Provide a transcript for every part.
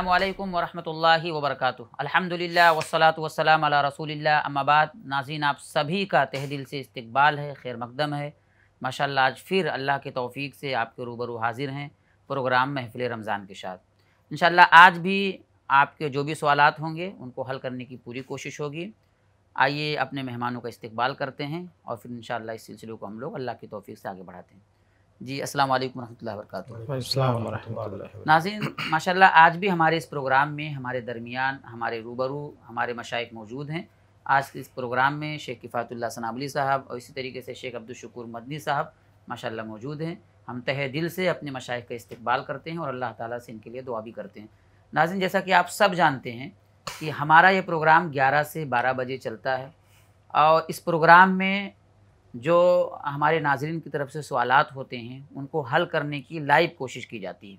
अल्लाम वरहमल वबरक अलहमदिल्ला वसलात वसलाम अला रसूलिल्ला अम्माबाद नाजीन आप सभी का तहदिल से इस्तकबाल है खैर मकदम है माशाल्लाह आज फिर अल्लाह के तौफीक से आपके रूबरू हाजिर हैं प्रोग्राम महफिल रमज़ान के साथ इन आज भी आपके जो भी सवाल होंगे उनको हल करने की पूरी कोशिश होगी आइए अपने मेहमानों का इस्तबाल करते हैं और फिर इन इस सिलसिले को हम लोग अल्लाह की तोफ़ी से आगे बढ़ाते हैं जी असल वरह वरक नाजिन माशा आज भी हमारे इस प्रोग्राम में हमारे दरमियान हमारे रूबरू हमारे मशाइक मौजूद हैं आज के इस प्रोग्राम में शेख किफ़ातुल्ला सनाबली साहब और इसी तरीके से शेख अब्दुलशकूर मदनी साहब माशा मौजूद हैं हम तह दिल से अपने मशाइ का इस्तबाल करते हैं और अल्लाह ताली से इनके लिए दुआ भी करते हैं नाजिन जैसा कि आप सब जानते हैं कि हमारा ये प्रोग्राम 11 से 12 बजे चलता है और इस प्रोग्राम में जो हमारे नाजरन की तरफ से सवाल होते हैं उनको हल करने की लाइव कोशिश की जाती है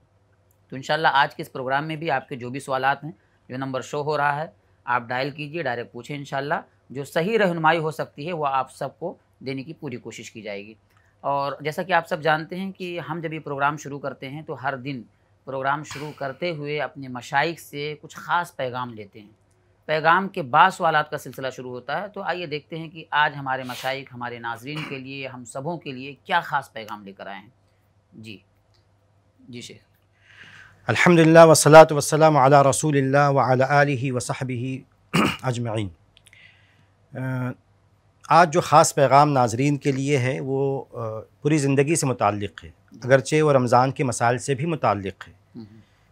तो इन आज के इस प्रोग्राम में भी आपके जो भी सवाल हैं जो नंबर शो हो रहा है आप डायल कीजिए डायरेक्ट पूछें इन जो सही रहनुमाई हो सकती है वह आप सबको देने की पूरी कोशिश की जाएगी और जैसा कि आप सब जानते हैं कि हम जब ये प्रोग्राम शुरू करते हैं तो हर दिन प्रोग्राम शुरू करते हुए अपने मशाइक से कुछ ख़ास पैगाम लेते हैं पैगाम के बाद सवाल का सिलसिला शुरू होता है तो आइए देखते हैं कि आज हमारे मशाइक हमारे नाजरन के लिए हम सबों के लिए क्या ख़ास पैगाम लेकर आए हैं जी जी शेख ला वसलात वसलम अला रसूल व अला आलिहि अजमैन आज जो ख़ास पैगाम नाजरन के लिए है वो पूरी ज़िंदगी से मुतक़ है अगरचे वो रमज़ान के मसाइल से भी मुतक़ है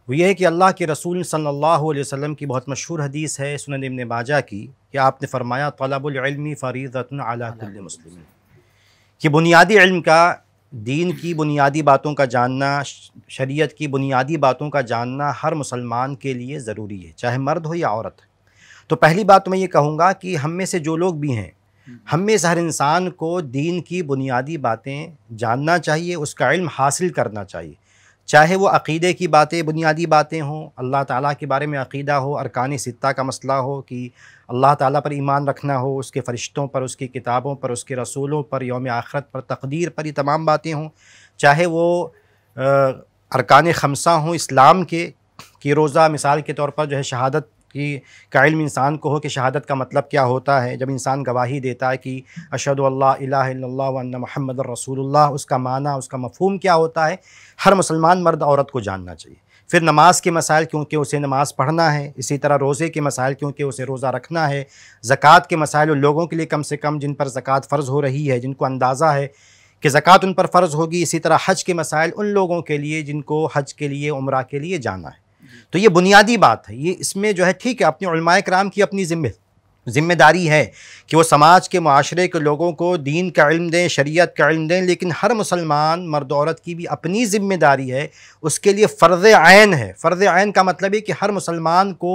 वो ये है कि अल्लाह के रसूल सल्लल्लाहु अलैहि वसल्लम की बहुत मशहूर हदीस है सुन इबन बाजा की कि आपने फ़रमाया तलबुलमी फ़रीज़तन रतन मुस्लिम कि बुनियादी इल्म का दीन की बुनियादी बातों का जानना शरीयत की बुनियादी बातों का जानना हर मुसलमान के लिए ज़रूरी है चाहे मर्द हो या औरत तो पहली बात तो मैं ये कहूँगा कि हम में से जो लोग भी हैं हम्म। हम में से हर इंसान को दीन की बुनियादी बातें जानना चाहिए उसका इल्म हासिल करना चाहिए चाहे वो अकीदे की बातें बुनियादी बातें हों अल्लाह ताला के बारे में अकीदा हो अरकान सित्ता का मसला हो कि अल्लाह ताला पर ईमान रखना हो उसके फ़रिश्तों पर उसकी किताबों पर उसके रसूलों पर योम आखरत पर तकदीर पर ये तमाम बातें हों चाहे वो अरकान खमसा हों इस्लाम के कि रोज़ा मिसाल के तौर पर जो है शहादत कि कायम इंसान को हो कि शहादत का मतलब क्या होता है जब इंसान गवाही देता है कि अशद अल्लाह महमद रसूलुल्लाह उसका माना उसका मफहम क्या होता है हर मुसलमान मर्द औरत को जानना चाहिए फिर नमाज के मसाइल क्योंकि उसे नमाज पढ़ना है इसी तरह रोज़े के मसाइल क्योंकि उसे रोज़ा रखना है ज़क़़त के मसाइल उन लोगों के लिए कम से कम जिन पर ज़क़़त फ़र्ज़ हो रही है जिनको अंदाज़ा है कि ज़क़़त उन पर फ़र्ज़ होगी इसी तरह हज के मसाइल उन लोगों के लिए जिनको हज के लिए उम्र के लिए जाना है तो ये बुनियादी बात है ये इसमें जो है ठीक है अपने कराम की अपनी ज़िम्मे ज़िम्मेदारी है कि वो समाज के माशरे के लोगों को दीन का इल्म दें शरीयत का इल्म दें लेकिन हर मुसलमान मर्द औरत की भी अपनी ज़िम्मेदारी है उसके लिए फ़र्ज़ आयन है फ़र्ज़ आयन का मतलब है कि हर मुसलमान को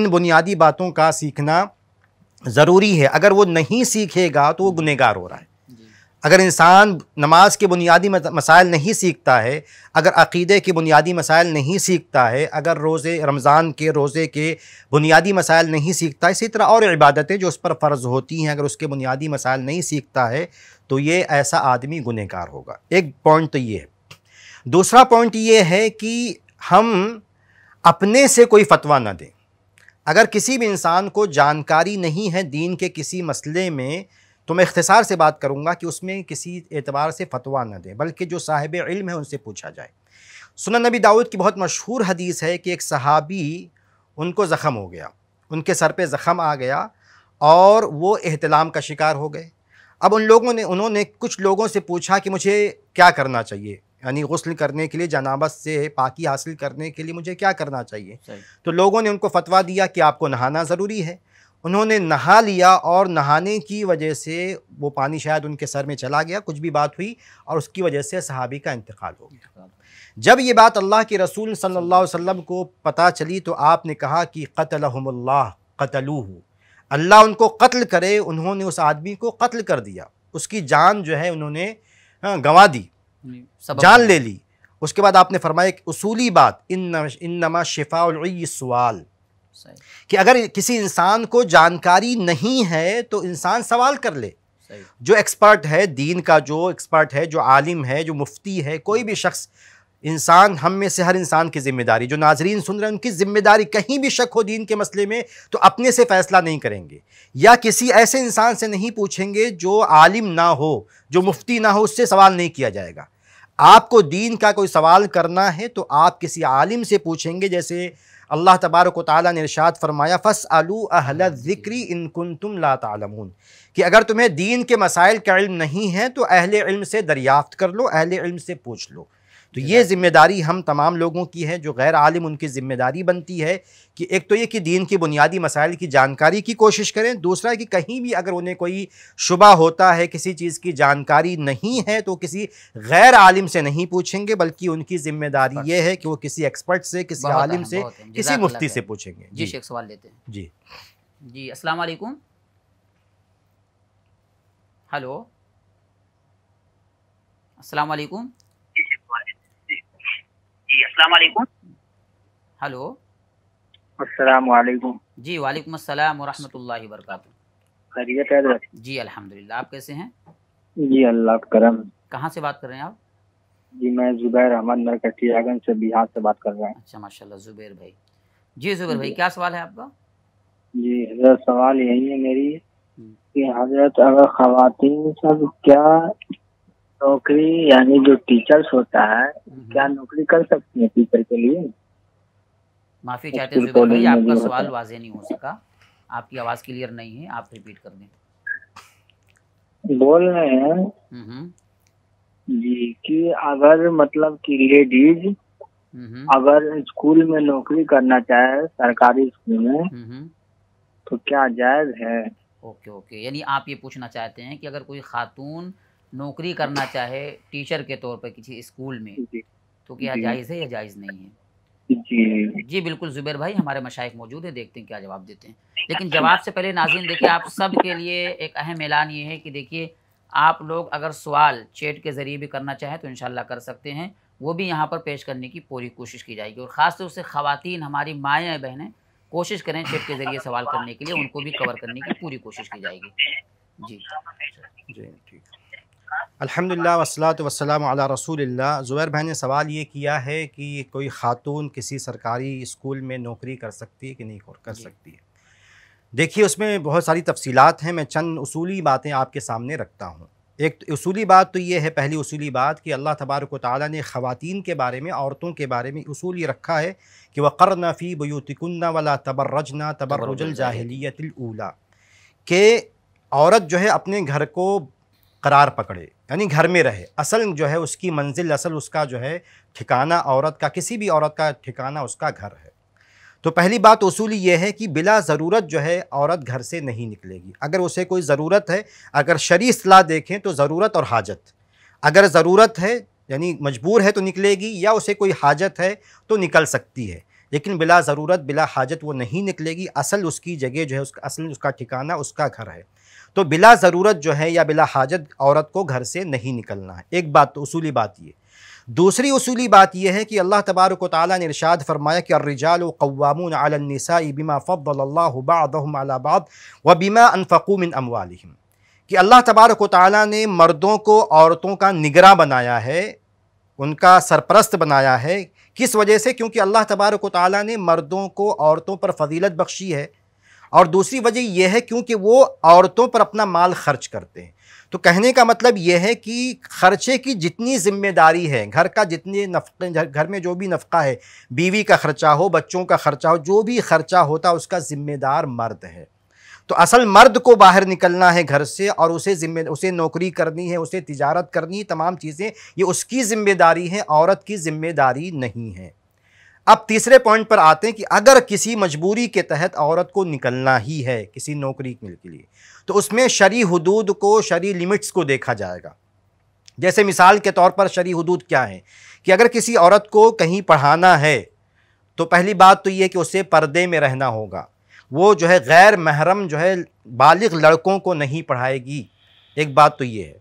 इन बुनियादी बातों का सीखना ज़रूरी है अगर वो नहीं सीखेगा तो वो गुनहगार हो रहा है अगर इंसान नमाज के बुनियादी मसाइल नहीं सीखता है अगर अकीदे के बुनियादी मसाइल नहीं सीखता है अगर रोज़े रमज़ान के रोज़े के बुनियादी मसाइल नहीं सीखता इसी तरह और इबादतें जो उस पर फ़र्ज़ होती हैं अगर उसके बुनियादी मसाइल नहीं सीखता है तो ये ऐसा आदमी गुनहगार होगा एक पॉइंट तो ये है दूसरा पॉइंट ये है कि हम अपने से कोई फतवा ना दें अगर किसी भी इंसान को जानकारी नहीं है दीन के किसी मसले में तो मैं इख्तसार से बात करूँगा कि उसमें किसी एतबार से फतवा न दें बल्कि जो साहिब इल्म है उनसे पूछा जाए सुना नबी दाऊद की बहुत मशहूर हदीस है कि एक सहाबी उनको ज़ख़म हो गया उनके सर पर ज़ख़म आ गया और वो अहतलाम का शिकार हो गए अब उन लोगों ने उन्होंने कुछ लोगों से पूछा कि मुझे क्या करना चाहिए यानी गसल करने के लिए जनाबत से पाकि हासिल करने के लिए मुझे क्या करना चाहिए तो लोगों ने उनको फतवा दिया कि आपको नहाना ज़रूरी है उन्होंने नहा लिया और नहाने की वजह से वो पानी शायद उनके सर में चला गया कुछ भी बात हुई और उसकी वजह से सहाबी का इंतकाल हो गया जब ये बात अल्लाह के रसूल सल्लल्लाहु अलैहि वसल्लम को पता चली तो आपने कहा कि कतलहमल्ला कतलू अल्लाह उनको कत्ल करे उन्होंने उस आदमी को कत्ल कर दिया उसकी जान जो है उन्होंने हाँ, गंवा दी जान ले ली उसके बाद आपने फरमाया एक उसूली बात इन नमा शिफ़ा सवाल कि अगर किसी इंसान को जानकारी नहीं है तो इंसान सवाल कर ले जो एक्सपर्ट है दीन का जो एक्सपर्ट है जो आलिम है जो मुफ्ती है कोई भी शख्स इंसान हम में से हर इंसान की जिम्मेदारी जो नाजरीन सुन रहे हैं उनकी जिम्मेदारी कहीं भी शक हो दीन के मसले में तो अपने से फैसला नहीं करेंगे या किसी ऐसे इंसान से नहीं पूछेंगे जो आलिम ना हो जो मुफ्ती ना हो उससे सवाल नहीं किया जाएगा आपको दीन का कोई सवाल करना है तो आप किसी आलिम से पूछेंगे जैसे अल्लाह तबारक ताली ने इरशाद फरमाया फ़स आलू अहल हाँ, ज़िक्री इन कन तुम ला तलमून कि अगर तुम्हें दीन के मसाइल का इल्म नहीं है तो अहल इल्म से दरियाफ़त कर लो अहल इल्म से पूछ लो तो ये जिम्मेदारी हम तमाम लोगों की है जो गैर आलिम उनकी जिम्मेदारी बनती है कि एक तो ये कि दीन के बुनियादी मसाइल की जानकारी की कोशिश करें दूसरा कि कहीं भी अगर उन्हें कोई शुबा होता है किसी चीज़ की जानकारी नहीं है तो किसी गैर आलिम से नहीं पूछेंगे बल्कि उनकी जिम्मेदारी ये है कि वो किसी एक्सपर्ट से किसी आलिम से किसी मुफ्ती से पूछेंगे जी शेख सवाल लेते हैं जी जी असलम हेलो अलैक्म जी अस्सलाम वालेकुम हेलो अस्सलाम वालेकुम जी वालेकुम अस्सलाम व रहमतुल्लाहि व बरकातहू खैरियत है जी अल्हम्दुलिल्लाह आप कैसे हैं जी अल्लाह करम कहाँ से बात कर रहे हैं आप जी मैं जुबैर अहमद नरकटियागंज से बिहार से बात कर रहा हूँ अच्छा माशाल्लाह जुबैर भाई जी जुबैर भाई क्या सवाल है आपका जी हजरत सवाल यही है मेरी हम्म। कि हजरत अगर खातन सब क्या नौकरी यानी जो टीचर्स होता है हम्म। क्या नौकरी कर सकती है टीचर के लिए माफी चाहते हैं भाई आपका सवाल वाजे नहीं हो सका आपकी आवाज क्लियर नहीं है आप रिपीट कर दें बोल रहे हैं हम्म, हम्म। जी कि अगर मतलब कि लेडीज अगर स्कूल में नौकरी करना चाहे सरकारी स्कूल में तो क्या जायज है ओके ओके यानी आप ये पूछना चाहते हैं कि अगर कोई खातून नौकरी करना चाहे टीचर के तौर पर किसी स्कूल में तो क्या जायज़ है या जायज़ नहीं है जी जी बिल्कुल जुबेर भाई हमारे मशाइक मौजूद है देखते हैं क्या जवाब देते हैं लेकिन जवाब से पहले नाजिन देखिए आप सब के लिए एक अहम ऐलान ये है कि देखिए आप लोग अगर सवाल चैट के ज़रिए भी करना चाहें तो इन कर सकते हैं वो भी यहाँ पर पेश करने की पूरी कोशिश की जाएगी और ख़ासतौर से ख़वातीन हमारी माएँ बहनें कोशिश करें चैट के ज़रिए सवाल करने के लिए उनको भी कवर करने की पूरी कोशिश की जाएगी जी जी ठीक अल्हम्दुलिल्लाह वसलात वसलाम अला रसूलिल्लाह ज़ुबैर भाई ने सवाल ये किया है कि कोई ख़ातून किसी सरकारी स्कूल में नौकरी कर सकती है कि नहीं कर सकती है देखिए उसमें बहुत सारी तफसीलात हैं मैं चंद उसूली बातें आपके सामने रखता हूँ एक तो उसूली बात तो ये है पहली उसूली बात कि अल्लाह तबारक ताली ने ख़वान के बारे में औरतों के बारे में उसूल ये रखा है कि वक़र नफ़ी बयूतिकन्ना वाला तबर्रजना तबर्रजल जाहलीतूला के औरत जो है अपने घर को करार पकड़े यानी घर में रहे असल जो है उसकी मंजिल असल उसका जो है ठिकाना औरत का किसी भी औरत का ठिकाना उसका घर है तो पहली बात उसूल यह है कि बिला ज़रूरत जो है औरत घर से नहीं निकलेगी अगर उसे कोई ज़रूरत है अगर शरी असलाह देखें तो ज़रूरत और हाजत अगर ज़रूरत है यानी मजबूर है तो निकलेगी या उसे कोई हाजत है तो निकल सकती है लेकिन बिला ज़रूरत बिला हाजत वो नहीं निकलेगी असल उसकी जगह जो है उसका असल उसका ठिकाना उसका घर है तो बिला ज़रूरत जो है या बिला हाजत औरत को घर से नहीं निकलना है एक बात तो उसूली बात ये दूसरी उसूली बात यह है कि अल्लाह तबारक ताली ने इरशाद फरमाया कि अर्रजाल कवामून अलनसाई बिमा फ़बल्लाबाद व बिमा अनफ़ूमिन अमवालम कि अल्लाह तबारक ताली ने मर्दों को औरतों का निगरा बनाया है उनका सरपरस्त बनाया है किस वजह से क्योंकि अल्लाह तबारक ताली ने मर्दों को औरतों पर फजीलत बख्शी है और दूसरी वजह यह है क्योंकि वो औरतों पर अपना माल खर्च करते हैं तो कहने का मतलब यह है कि खर्चे की जितनी जिम्मेदारी है घर का जितने नफे घर में जो भी नफ़ा है बीवी का खर्चा हो बच्चों का खर्चा हो जो भी खर्चा होता उसका ज़िम्मेदार मर्द है तो असल मर्द को बाहर निकलना है घर से और उसे जिम्मे उसे नौकरी करनी है उसे तिजारत करनी है तमाम चीज़ें ये उसकी ज़िम्मेदारी है औरत की ज़िम्मेदारी नहीं है अब तीसरे पॉइंट पर आते हैं कि अगर किसी मजबूरी के तहत औरत को निकलना ही है किसी नौकरी के लिए तो उसमें शरी हदूद को शरी लिमिट्स को देखा जाएगा जैसे मिसाल के तौर पर शरी हदूद क्या है कि अगर किसी औरत को कहीं पढ़ाना है तो पहली बात तो ये कि उसे पर्दे में रहना होगा वो जो है गैर महरम जो है बालिग लड़कों को नहीं पढ़ाएगी एक बात तो ये है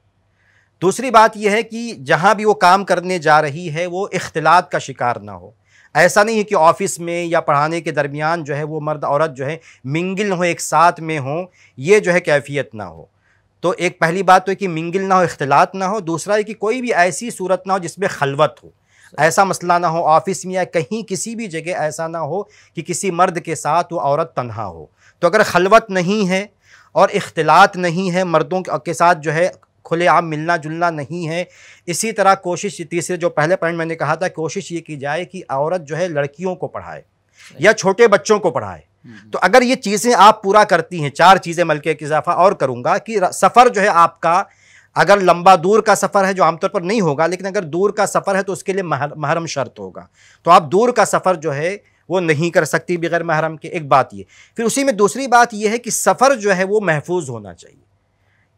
दूसरी बात यह है कि जहाँ भी वो काम करने जा रही है वो इख्तलात का शिकार ना हो ऐसा नहीं है कि ऑफिस में या पढ़ाने के दरमियान जो है वो मर्द औरत जो है मिंगल हो एक साथ में हों ये जो है कैफियत ना हो तो एक पहली बात तो है कि मिंगल ना हो इख्तलात ना हो दूसरा है कि कोई भी ऐसी सूरत ना हो जिसमें खलवत हो ऐसा मसला ना हो ऑफिस में या कहीं किसी भी जगह ऐसा ना हो कि किसी मर्द के साथ वो औरत तनहा हो तो अगर खलवत नहीं है और इख्तलात नहीं है मर्दों के साथ जो है खुलेआम मिलना जुलना नहीं है इसी तरह कोशिश तीसरे जो पहले पॉइंट मैंने कहा था कोशिश ये की जाए कि औरत जो है लड़कियों को पढ़ाए या छोटे बच्चों को पढ़ाए हम्म। तो अगर ये चीज़ें आप पूरा करती हैं चार चीज़ें बल्कि एक इजाफा और करूँगा कि सफ़र जो है आपका अगर लंबा दूर का सफ़र है जो आमतौर पर नहीं होगा लेकिन अगर दूर का सफ़र है तो उसके लिए महर, महरम शर्त होगा तो आप दूर का सफ़र जो है वो नहीं कर सकती बगैर महरम के एक बात ये फिर उसी में दूसरी बात यह है कि सफ़र जो है वो महफूज होना चाहिए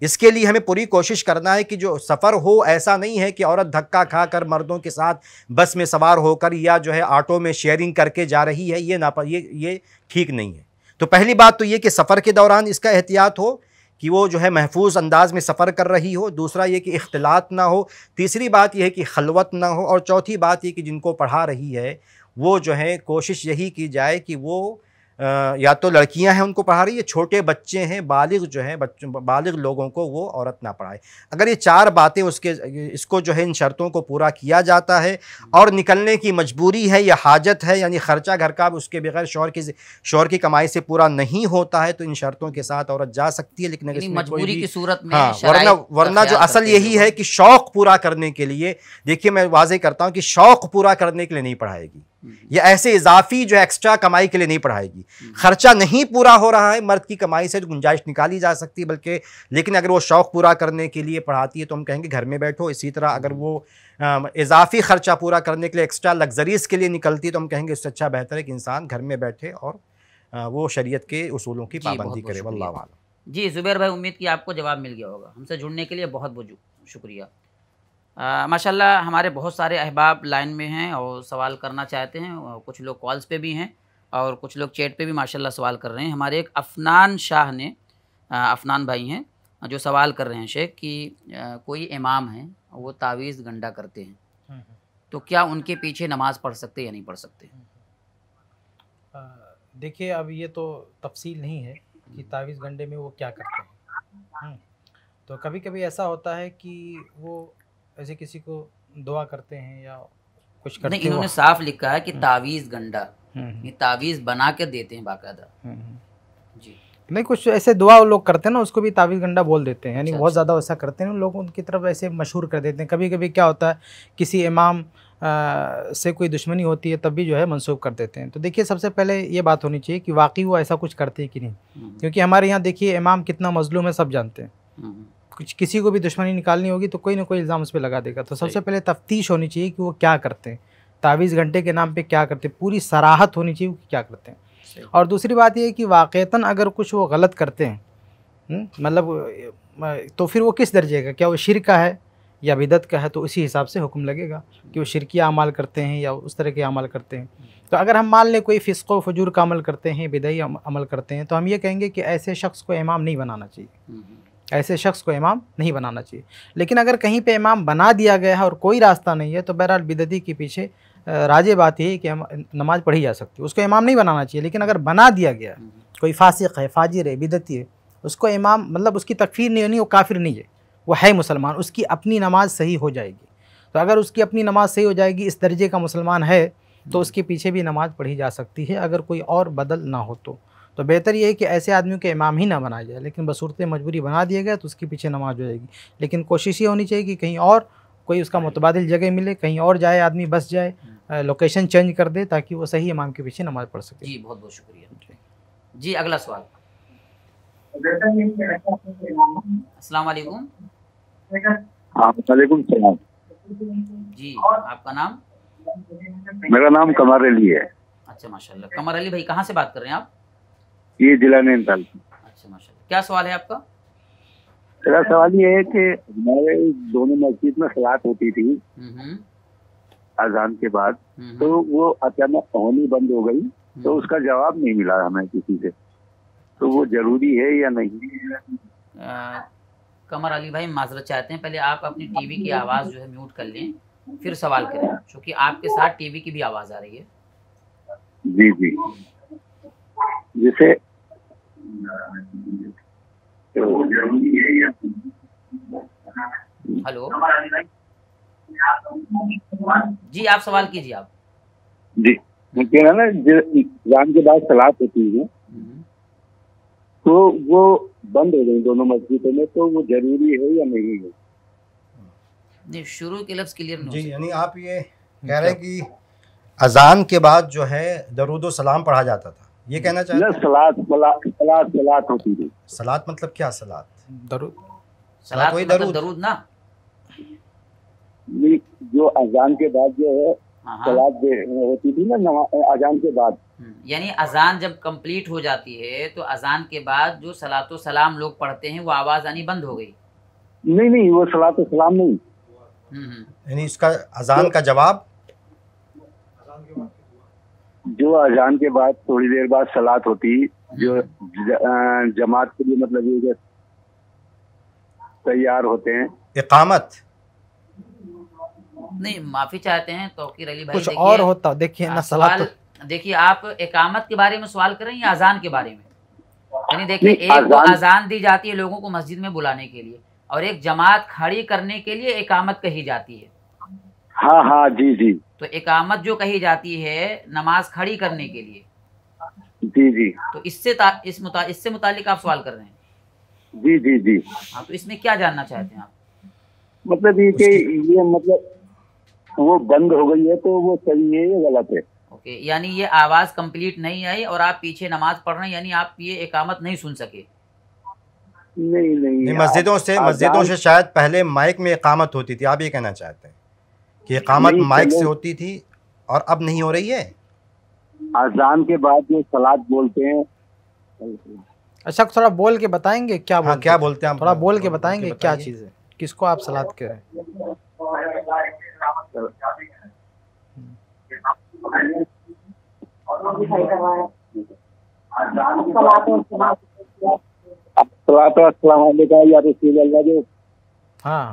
इसके लिए हमें पूरी कोशिश करना है कि जो सफ़र हो ऐसा नहीं है कि औरत धक्का खा कर मर्दों के साथ बस में सवार होकर या जो है ऑटो में शेयरिंग करके जा रही है ये ना ये ये ठीक नहीं है तो पहली बात तो ये कि सफ़र के दौरान इसका एहतियात हो कि वो जो है महफूज अंदाज में सफ़र कर रही हो दूसरा ये कि अख्तिलात ना हो तीसरी बात यह है कि खलवत ना हो और चौथी बात ये कि जिनको पढ़ा रही है वो जो है कोशिश यही की जाए कि वो या तो लड़कियां हैं उनको पढ़ा रही है छोटे बच्चे हैं बालिग जो हैं बच्चों बालिग लोगों को वो औरत ना पढ़ाए अगर ये चार बातें उसके इसको जो है इन शर्तों को पूरा किया जाता है और निकलने की मजबूरी है या हाजत है यानी ख़र्चा घर का उसके बगैर शोर की शोर की कमाई से पूरा नहीं होता है तो इन शर्तों के साथ औरत जा सकती है लेकिन अगर मजबूरी की सूरत में हाँ वरना वरना जो असल यही है कि शौक़ पूरा करने के लिए देखिए मैं वाजे करता हूँ कि शौक़ पूरा करने के लिए नहीं पढ़ाएगी या ऐसे इजाफी जो एक्स्ट्रा कमाई के लिए नहीं पढ़ाएगी खर्चा नहीं पूरा हो रहा है मर्द की कमाई से गुंजाइश निकाली जा सकती है बल्कि लेकिन अगर वो शौक़ पूरा करने के लिए पढ़ाती है तो हम कहेंगे घर में बैठो इसी तरह अगर वो इजाफी खर्चा पूरा करने के लिए एक्स्ट्रा लग्जरीज़ के लिए निकलती है तो हम कहेंगे इससे अच्छा बेहतर है कि इंसान घर में बैठे और वो शरीय के असूलों की पाबंदी करे वाल जी जुबैर भाई उम्मीद की आपको जवाब मिल गया होगा हमसे जुड़ने के लिए बहुत बहुत शुक्रिया माशाल्लाह हमारे बहुत सारे अहबाब लाइन में हैं और सवाल करना चाहते हैं कुछ लोग कॉल्स पे भी हैं और कुछ लोग चैट पे भी माशाल्लाह सवाल कर रहे हैं हमारे एक अफनान शाह ने अफनान भाई हैं जो सवाल कर रहे हैं शेख कि कोई इमाम हैं वो तावीज़ गंडा करते हैं हम्म, हम्म। तो क्या उनके पीछे नमाज़ पढ़ सकते या नहीं पढ़ सकते हम्म, देखिए अब ये तो तफसील नहीं है कि तावीज़ गंडे में वो क्या करते हैं तो कभी कभी ऐसा होता है कि वो ऐसे किसी को दुआ करते हैं या कुछ करते नहीं इन्होंने साफ लिखा है कि हम्म। तावीज़ गंडा हम्म, हम्म। ये तावीज़ बना के देते हैं बाकायदा जी नहीं कुछ ऐसे दुआ वो लोग करते हैं ना उसको भी तावीज़ गंडा बोल देते हैं यानी अच्छा, बहुत अच्छा। ज़्यादा वैसा करते हैं लोग उनकी तरफ ऐसे मशहूर कर देते हैं कभी कभी क्या होता है किसी इमाम से कोई दुश्मनी होती है तब भी जो है मनसूब कर देते हैं तो देखिए सबसे पहले ये बात होनी चाहिए कि वाकई वो ऐसा कुछ करते हैं कि नहीं क्योंकि हमारे यहाँ देखिए इमाम कितना मजलूम है सब जानते हैं कुछ किसी को भी दुश्मनी निकालनी होगी तो कोई ना कोई इल्ज़ाम उस पर लगा देगा तो सबसे पहले तफ्तीश होनी चाहिए कि वो क्या करते हैं तावीज़ घंटे के नाम पे क्या करते हैं पूरी सराहत होनी चाहिए कि क्या करते हैं और दूसरी बात यह कि वाक़ता अगर कुछ वो गलत करते हैं हम्म, मतलब तो फिर वो किस दर्जे का क्या वो शिर का है या बिदत का है तो उसी हिसाब से हुक्म लगेगा कि वो शिरकी अमाल करते हैं या उस तरह के अमल करते हैं तो अगर हम मान लें कोई फ़िसको फजूर का अमल करते हैं बिदई अमल करते हैं तो हम ये कहेंगे कि ऐसे शख्स को इमाम नहीं बनाना चाहिए हम्म, हम्म। ऐसे शख्स को इमाम नहीं बनाना चाहिए लेकिन अगर कहीं पे इमाम बना दिया गया है और कोई रास्ता नहीं है तो बहरहाल बिदती के पीछे राजे बात यही कि नमाज़ पढ़ी जा सकती है उसको इमाम नहीं बनाना चाहिए लेकिन अगर बना दिया गया हम्म। कोई फासिक है फाजिर है बिदती है उसको इमाम मतलब उसकी तकफीर नहीं होनी वो काफिर नहीं है वो है मुसलमान उसकी अपनी नमाज सही हो जाएगी तो अगर उसकी अपनी नमाज सही हो जाएगी इस दर्जे का मुसलमान है तो हम्म। उसके पीछे भी नमाज़ पढ़ी जा सकती है अगर कोई और बदल ना हो तो तो बेहतर ये है कि ऐसे आदमियों के इमाम ही ना बनाया जाए लेकिन बसूरत मजबूरी बना दिया गया तो उसके पीछे नमाज हो जाएगी लेकिन कोशिश ये होनी चाहिए कि कहीं और कोई उसका मुतबादल जगह मिले कहीं और जाए आदमी बस जाए लोकेशन हम्म। चेंज कर दे ताकि वो सही इमाम के पीछे नमाज पढ़ सके जी बहुत बहुत शुक्रिया जी अगला सवाल असलकुम जी आपका नाम मेरा नाम कमर अली है अच्छा माशाल्लाह कमर अली भाई कहाँ से बात कर रहे हैं आप ये जिला नैनीताल अच्छा क्या सवाल है आपका मेरा सवाल ये है कि हमारे दोनों मस्जिद में सलाद होती थी हम्म। अजान के बाद हम्म। तो वो अचानक होनी बंद हो गई तो हम्म। उसका जवाब नहीं मिला हमें किसी से तो वो अच्छा। जरूरी है या नहीं आ, कमर अली भाई माजरत चाहते हैं पहले आप अपनी टीवी की आवाज़ जो है म्यूट कर लें फिर सवाल करें क्योंकि आपके साथ टीवी की भी आवाज़ आ रही है जी जी जिसे हेलो जी आप सवाल कीजिए आप जी मैं ना जान के बाद सलाह होती है तो वो बंद हो गई दोनों मस्जिदों में तो वो जरूरी है या नहीं है जी शुरू के लफ्ज़ क्लियर जी यानी आप ये कह रहे अच्छा। हैं कि अजान के बाद जो है दरुद सलाम पढ़ा जाता था ये कहना चाहते हैं सलाद सलाद सलाद होती है सलात मतलब क्या सलाद दरूद हाँ, सलाद कोई मतलब दरूद दरूद ना जो अजान के बाद जो है हाँ, हाँ। सलाद होती थी ना अजान के बाद हम्म, यानी अजान जब कंप्लीट हो जाती है तो अजान के बाद जो सलातो सलाम लोग पढ़ते हैं वो आवाज आनी बंद हो गई नहीं नहीं वो सलातो सलाम नहीं हम्म, हम्म। यानी इसका अजान का जवाब जो अजान के बाद थोड़ी देर बाद सलात होती जो ज, जमात के लिए मतलब ये तैयार होते हैं इकामत नहीं माफी चाहते हैं तो अली भाई कुछ और होता देखिए ना सवाल तो- देखिए आप इकामत के बारे में सवाल करें या अजान के बारे में यानी देखिए एक तो अजान दी जाती है लोगों को मस्जिद में बुलाने के लिए और एक जमात खड़ी करने के लिए इकामत कही जाती है हाँ हाँ जी जी तो इकामत जो कही जाती है नमाज खड़ी करने के लिए जी जी तो इससे इस मुता, इससे मुतालिक आप सवाल कर रहे हैं जी जी जी हाँ तो इसमें क्या जानना चाहते हैं आप मतलब ये कि ये मतलब वो बंद हो गई है तो वो सही है या गलत है ओके यानी ये आवाज़ कंप्लीट नहीं आई और आप पीछे नमाज पढ़ रहे हैं यानी आप ये इकामत नहीं सुन सके नहीं नहीं, नहीं मस्जिदों से मस्जिदों से शायद पहले माइक में इकामत होती थी आप ये कहना चाहते हैं कि इकामत माइक से होती थी और अब नहीं हो रही है अजान के बाद जो सलाद बोलते हैं अच्छा थोड़ा बोल के बताएंगे क्या हाँ, बोलते क्या बोलते हैं थोड़ा बोल के बताएंगे क्या चीज़ है किसको आप सलाद कह रहे हैं तो हाँ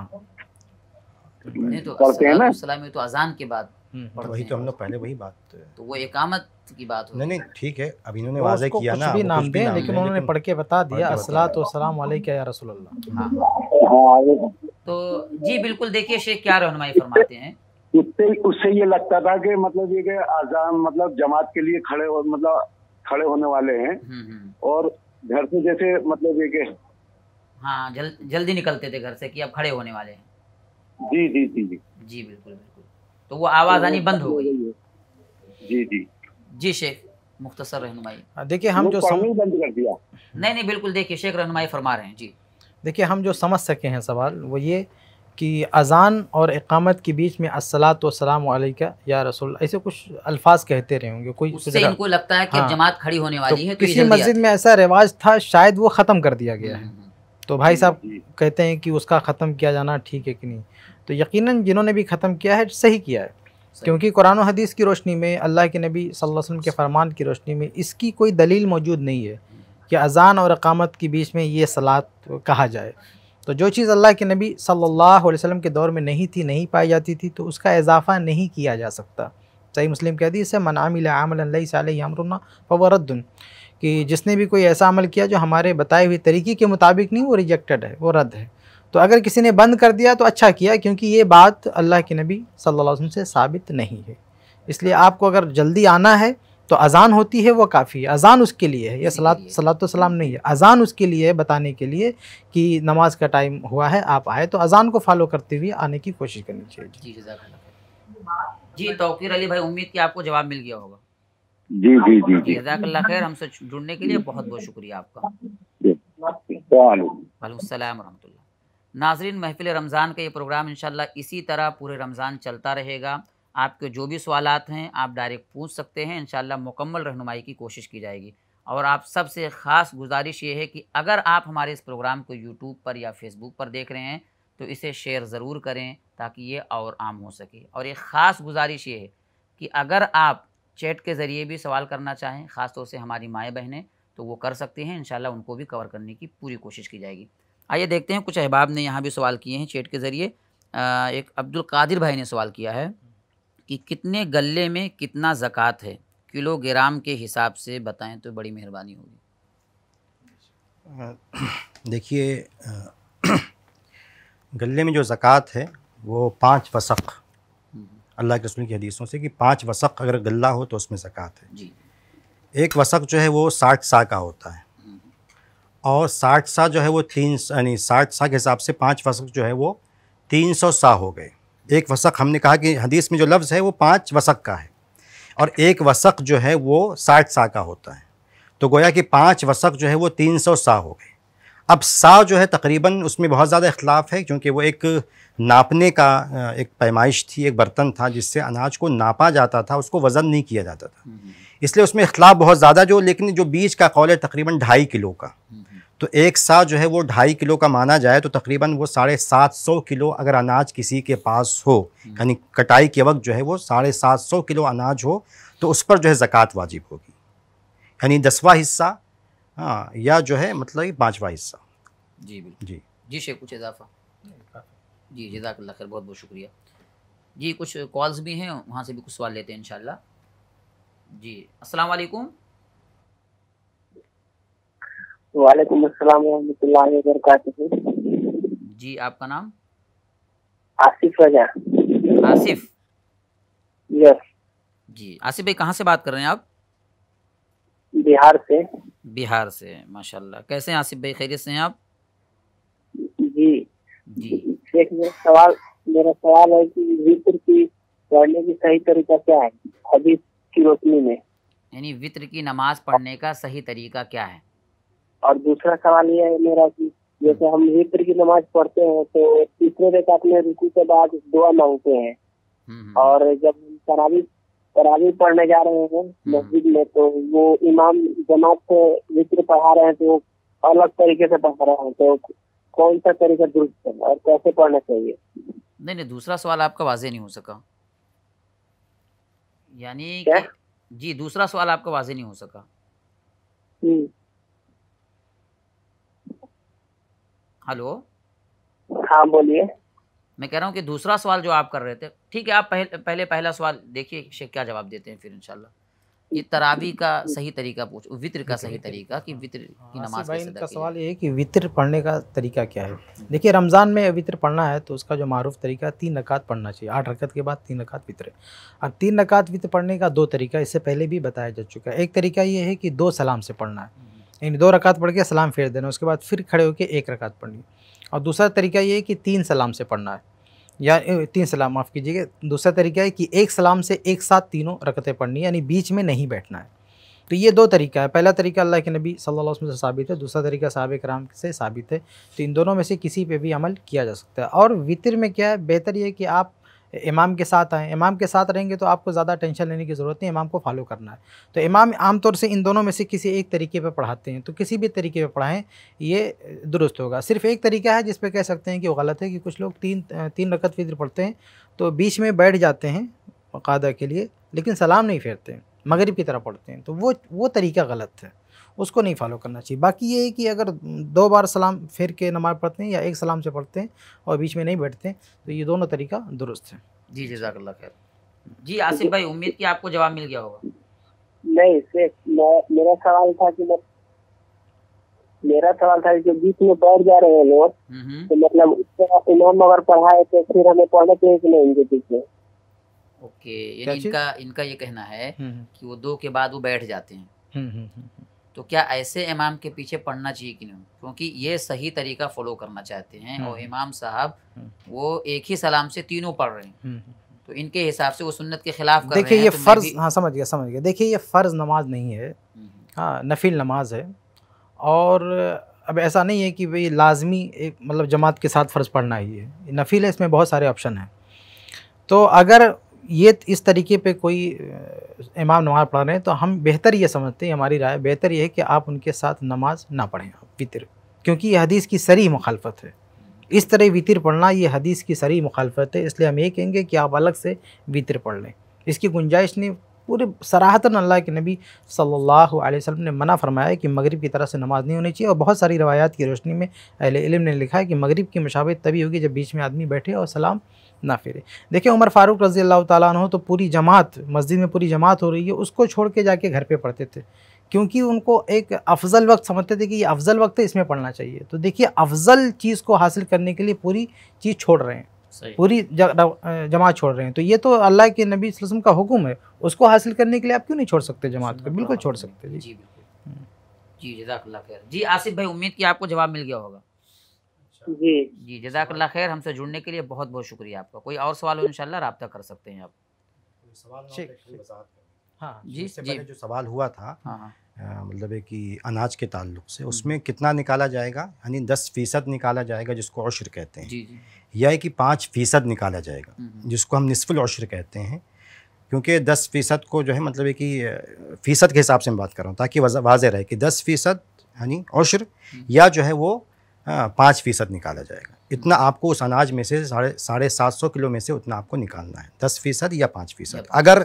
नहीं तो पढ़ते हैं ना में तो अजान के बाद हम्म, तो वही तो हम लोग पहले वही बात तो वो इकामत की बात नहीं नहीं ठीक है अब इन्होंने वाजे किया ना भी नाम दे लेकिन उन्होंने पढ़ के बता दिया असला तो सलाम वाले या रसूल अल्लाह हाँ। तो जी बिल्कुल देखिए शेख क्या रहनुमाई फरमाते हैं उससे उससे ये लगता था कि मतलब ये आजान मतलब जमात के लिए खड़े हो मतलब खड़े होने वाले हैं हम्म, हम्म। और घर से जैसे मतलब ये हाँ जल, जल्दी निकलते थे घर से कि अब खड़े होने वाले हैं जी जी जी जी जी बिल्कुल बिल्कुल तो वो आवाज़ आनी बंद हो गई जी जी जी शेख मुख्तसर रहनुमाई हाँ, देखिए हम जो सम... बंद कर दिया नहीं नहीं बिल्कुल देखिए शेख रहनुमाई फरमा रहे हैं जी देखिए हम जो समझ सके हैं सवाल वो ये कि अजान और इकामत के बीच में असलात वसलाम का या रसूल ऐसे कुछ अल्फाज कहते रहे होंगे कोई उससे इनको लगता है कि हाँ, जमात खड़ी होने तो वाली तो है तो किसी मस्जिद में ऐसा रिवाज था शायद वो ख़त्म कर दिया गया है हम्म, हम्म, हम्म। तो भाई साहब कहते हैं कि उसका ख़त्म किया जाना ठीक है कि नहीं तो यकीनन जिन्होंने भी ख़त्म किया है सही किया है क्योंकि कुरान हदीस की रोशनी में अल्लाह के नबी सल्लल्लाहु अलैहि वसल्लम के फरमान की रोशनी में इसकी कोई दलील मौजूद नहीं है कि अज़ान और अकामत के बीच में ये सलात कहा जाए तो जो चीज़ अल्लाह के नबी सल्लल्लाहु अलैहि वसल्लम के दौर में नहीं थी नहीं पाई जाती थी तो उसका इजाफ़ा नहीं किया जा सकता सही मुस्लिम कहती है मनामिल आमल सलमरना फवरद्दन कि जिसने भी कोई ऐसा अमल किया जो हमारे बताए हुए तरीके के मुताबिक नहीं वो रिजेक्टेड है वो रद्द है तो अगर किसी ने बंद कर दिया तो अच्छा किया क्योंकि ये बात अल्लाह के नबी सल्लल्लाहु अलैहि वसल्लम से साबित नहीं है इसलिए आपको अगर जल्दी आना है तो अज़ान होती है वो काफ़ी है अज़ान उसके लिए है यह सलात सलात सलाम नहीं है अज़ान उसके लिए है बताने के लिए कि नमाज का टाइम हुआ है आप आए तो अज़ान को फॉलो करते हुए आने की कोशिश करनी चाहिए जी जी तो अली भाई उम्मीद कि आपको जवाब मिल गया होगा जी जी जी जी जजाकल्ला खैर हमसे जुड़ने के लिए बहुत बहुत शुक्रिया आपका वालेकुम नाजरीन महफिल रमज़ान का ये प्रोग्राम इन इसी तरह पूरे रमज़ान चलता रहेगा आपके जो भी सवाल हैं आप डायरेक्ट पूछ सकते हैं इन मुकम्मल रहनुमाई की कोशिश की जाएगी और आप सबसे ख़ास गुजारिश ये है कि अगर आप हमारे इस प्रोग्राम को यूट्यूब पर या फेसबुक पर देख रहे हैं तो इसे शेयर ज़रूर करें ताकि ये और आम हो सके और एक ख़ास गुजारिश ये है कि अगर आप चैट के ज़रिए भी सवाल करना चाहें ख़ासतौर से हमारी माएँ बहनें तो वो कर सकते हैं इन उनको भी कवर करने की पूरी कोशिश की जाएगी आइए देखते हैं कुछ अहबाब ने यहाँ भी सवाल किए हैं चैट के ज़रिए एक अब्दुल कादिर भाई ने सवाल किया है कि कितने गले में कितना ज़क़़त है किलोग्राम के हिसाब से बताएं तो बड़ी मेहरबानी होगी देखिए गले में जो ज़क़़त है वो पाँच वसक अल्लाह के रसूल की हदीसों से कि पाँच वसक अगर गला हो तो उसमें ज़क़़त है जी एक वसक जो है वो साठ सा का होता है हम्म, हम्म। और साठ सा जो है वो तीन यानी साठ सा के हिसाब से पाँच वसक जो है वो तीन सौ सा हो गए एक वसक हमने कहा कि हदीस में जो लफ्ज़ है वो पाँच वसक का है और एक वसक जो है वो साठ सा का होता है तो गोया कि पाँच वसक जो है वो तीन सौ सा हो गए अब सा जो है तकरीबन उसमें बहुत ज़्यादा इख्लाफ है क्योंकि वो एक नापने का एक पैमाइश थी एक बर्तन था जिससे अनाज को नापा जाता था उसको वज़न नहीं किया जाता था हम्म, हम्म। इसलिए उसमें इख्लाफ बहुत ज़्यादा जो लेकिन जो बीज का कौल है तकरीबन ढाई किलो का हम्म, तो एक साथ जो है वो ढाई किलो का माना जाए तो तकरीबन वो साढ़े सात सौ किलो अगर अनाज किसी के पास हो यानी कटाई के वक्त जो है वो साढ़े सात सौ किलो अनाज हो तो उस पर जो है ज़क़़त वाजिब होगी यानी दसवा हिस्सा हाँ या जो है मतलब पाँचवा हिस्सा जी जी जी शेख कुछ इजाफा जी जजाकल्ला खैर बहुत बहुत शुक्रिया जी कुछ कॉल्स भी हैं वहाँ से भी कुछ सवाल लेते हैं इनशाला जी अस्सलाम वालेकुम वालेकुम अस्सलाम वरहमतुल्लाहि जी आपका नाम आसिफ राजा आसिफ यस जी आसिफ भाई कहाँ से बात कर रहे हैं आप बिहार से बिहार से माशाल्लाह कैसे हैं आसिफ भाई खैरियत से हैं आप जी जी देखिए सवाल मेरा सवाल है कि वित्र की पढ़ने की सही तरीका क्या है हदीस की रोशनी में यानी वित्र की नमाज पढ़ने का सही तरीका क्या है और दूसरा सवाल यह है मेरा कि जैसे हम वित्र की नमाज पढ़ते हैं तो तीसरे रेखात अपने रुकु के बाद दुआ मांगते हैं हम्म, हम्म। और जब तरावी तरावी पढ़ने जा रहे हैं हम्म। मस्जिद में तो वो इमाम जमात से वित्र पढ़ा रहे हैं तो अलग तरीके से पढ़ा रहे हैं तो कौन सा तरीका दुरुस्त करना और कैसे पढ़ना चाहिए नहीं नहीं दूसरा सवाल आपका वाजे नहीं हो सका यानी जी दूसरा सवाल आपका वाजे नहीं हो सका हम्म। हेलो हाँ बोलिए मैं कह रहा हूँ कि दूसरा सवाल जो आप कर रहे थे ठीक है आप पहले पहले पहला सवाल देखिए शेख क्या जवाब देते हैं फिर इंशाल्लाह ये तरावी का सही तरीका पूछ वित्र का सही तरीका कि वित्र की नमाज भाई का सवाल ये है कि वित्र पढ़ने का तरीका क्या है देखिए रमज़ान में वित्र पढ़ना है तो उसका जो मरूफ तरीका तीन नकात पढ़ना चाहिए आठ रकत के बाद तीन नकात वित्र अब तीन नकात वित्र पढ़ने का दो तरीका इससे पहले भी बताया जा चुका है एक तरीका ये है कि दो सलाम से पढ़ना है हम्म, हम्म। यानी दो रकात पढ़ के सलाम फेर देना उसके बाद फिर खड़े होकर एक रकात पढ़नी और दूसरा तरीका ये है कि तीन सलाम से पढ़ना है या तीन सलाम माफ़ कीजिएगा दूसरा तरीका है कि एक सलाम से एक साथ तीनों रकतें पढ़नी यानी बीच में नहीं बैठना है तो ये दो तरीका है पहला तरीका अल्लाह के नबी सल्लल्लाहु अलैहि वसल्लम से साबित है दूसरा तरीका साहब कराम से साबित है तो इन दोनों में से किसी पे भी अमल किया जा सकता है और वितर में क्या है बेहतर ये कि आप इमाम के साथ आएँ इमाम के साथ रहेंगे तो आपको ज़्यादा टेंशन लेने की ज़रूरत नहीं इमाम को फॉलो करना है तो इमाम आमतौर से इन दोनों में से किसी एक तरीके पर पढ़ाते हैं तो किसी भी तरीके पर पढ़ाएँ ये दुरुस्त होगा सिर्फ एक तरीका है जिस पर कह सकते हैं कि वो गलत है कि कुछ लोग तीन तीन रकत फिक्र पढ़ते हैं तो बीच में बैठ जाते हैं कादा के लिए लेकिन सलाम नहीं फेरते मगरब की तरह पढ़ते हैं तो वो वो तरीका गलत है उसको नहीं फॉलो करना चाहिए बाकी ये है कि अगर दो बार सलाम फिर के नमाज़ पढ़ते हैं या एक सलाम से पढ़ते हैं और बीच में नहीं बैठते तो ये दोनों तरीका दुरुस्त है जी जजाकल्ला खैर जी आसिफ भाई उम्मीद की आपको जवाब मिल गया होगा नहीं सिर्फ मेरा सवाल था कि मेरा सवाल था कि बीच में बैठ जा रहे हैं लोग हम्म, हम्म। तो मतलब इमाम अगर पढ़ाए तो फिर हमें पढ़ना चाहिए कि नहीं इनके बीच में ओके यानी इनका इनका ये कहना है हम्म, कि वो दो के बाद वो बैठ जाते हैं तो क्या ऐसे इमाम के पीछे पढ़ना चाहिए कि नहीं क्योंकि ये सही तरीका फॉलो करना चाहते हैं हम्म, और हम्म। इमाम साहब हम्म। वो एक ही सलाम से तीनों पढ़ रहे हैं तो इनके हिसाब से वो सुन्नत के खिलाफ कर देखिए ये तो फ़र्ज हाँ समझ गया समझ गया देखिए ये फ़र्ज़ नमाज नहीं है हाँ नफिल नमाज है और अब ऐसा नहीं है कि भाई लाजमी एक मतलब जमात के साथ फ़र्ज़ पढ़ना ही है नफिल है इसमें बहुत सारे ऑप्शन हैं तो अगर ये इस तरीके पे कोई इमाम नमाज पढ़ रहे हैं तो हम बेहतर ये समझते हैं हमारी राय बेहतर ये है कि आप उनके साथ नमाज ना पढ़ें वितर क्योंकि यह हदीस की सरी मुखालफत है इस तरह वितर पढ़ना ये हदीस की सरी मुखालफत है इसलिए हम ये कहेंगे कि आप अलग से वितर पढ़ लें इसकी गुंजाइश नहीं पूरे सराहतन अल्लाह के नबी सल्लल्लाहु अलैहि वसल्लम ने मना फरमाया कि मगरिब की तरह से नमाज नहीं होनी चाहिए और बहुत सारी रवायात की रोशनी में अहले इल्म ने लिखा है कि मगरिब की मशावत तभी होगी जब बीच में आदमी बैठे और सलाम ना फिरे देखिए उमर फारूक रजी अल्लाह तह तो पूरी जमात मस्जिद में पूरी जमात हो रही है उसको छोड़ के जाके घर पे पढ़ते थे क्योंकि उनको एक अफजल वक्त समझते थे कि ये अफजल वक्त है तो इसमें पढ़ना चाहिए तो देखिए अफजल चीज़ को हासिल करने के लिए पूरी चीज़ छोड़ रहे हैं पूरी जमात छोड़ रहे हैं तो ये तो अल्लाह के नबी वसम का हुक्म है उसको हासिल करने के लिए आप क्यों नहीं छोड़ सकते जमात को बिल्कुल छोड़ सकते जी जी हम्म। जजाकल्ला जी आसिफ भाई उम्मीद की आपको जवाब मिल गया होगा जी जी जजाकल्ला खैर हमसे जुड़ने के लिए बहुत बहुत शुक्रिया आपका कोई और सवाल हो इनशाला रबता कर सकते हैं आप सवाल तो हाँ जी जी जो सवाल हुआ था हाँ, हाँ। मतलब है कि अनाज के ताल्लुक से हम्म। उसमें कितना निकाला जाएगा यानी दस फीसद निकाला जाएगा जिसको अशर कहते हैं या कि पाँच फीसद निकाला जाएगा हम्म, हम्म। जिसको हम निसफुल अशर कहते हैं क्योंकि दस फीसद को जो है मतलब है कि फ़ीसद के हिसाब से मैं बात कर रहा हूँ ताकि वाज रहे कि दस फीसद यानी अशर या जो है वो हाँ, पाँच फीसद निकाला जाएगा इतना आपको उस अनाज में से साढ़े साढ़े सात सौ किलो में से उतना आपको निकालना है दस फीसद या पाँच फीसद अगर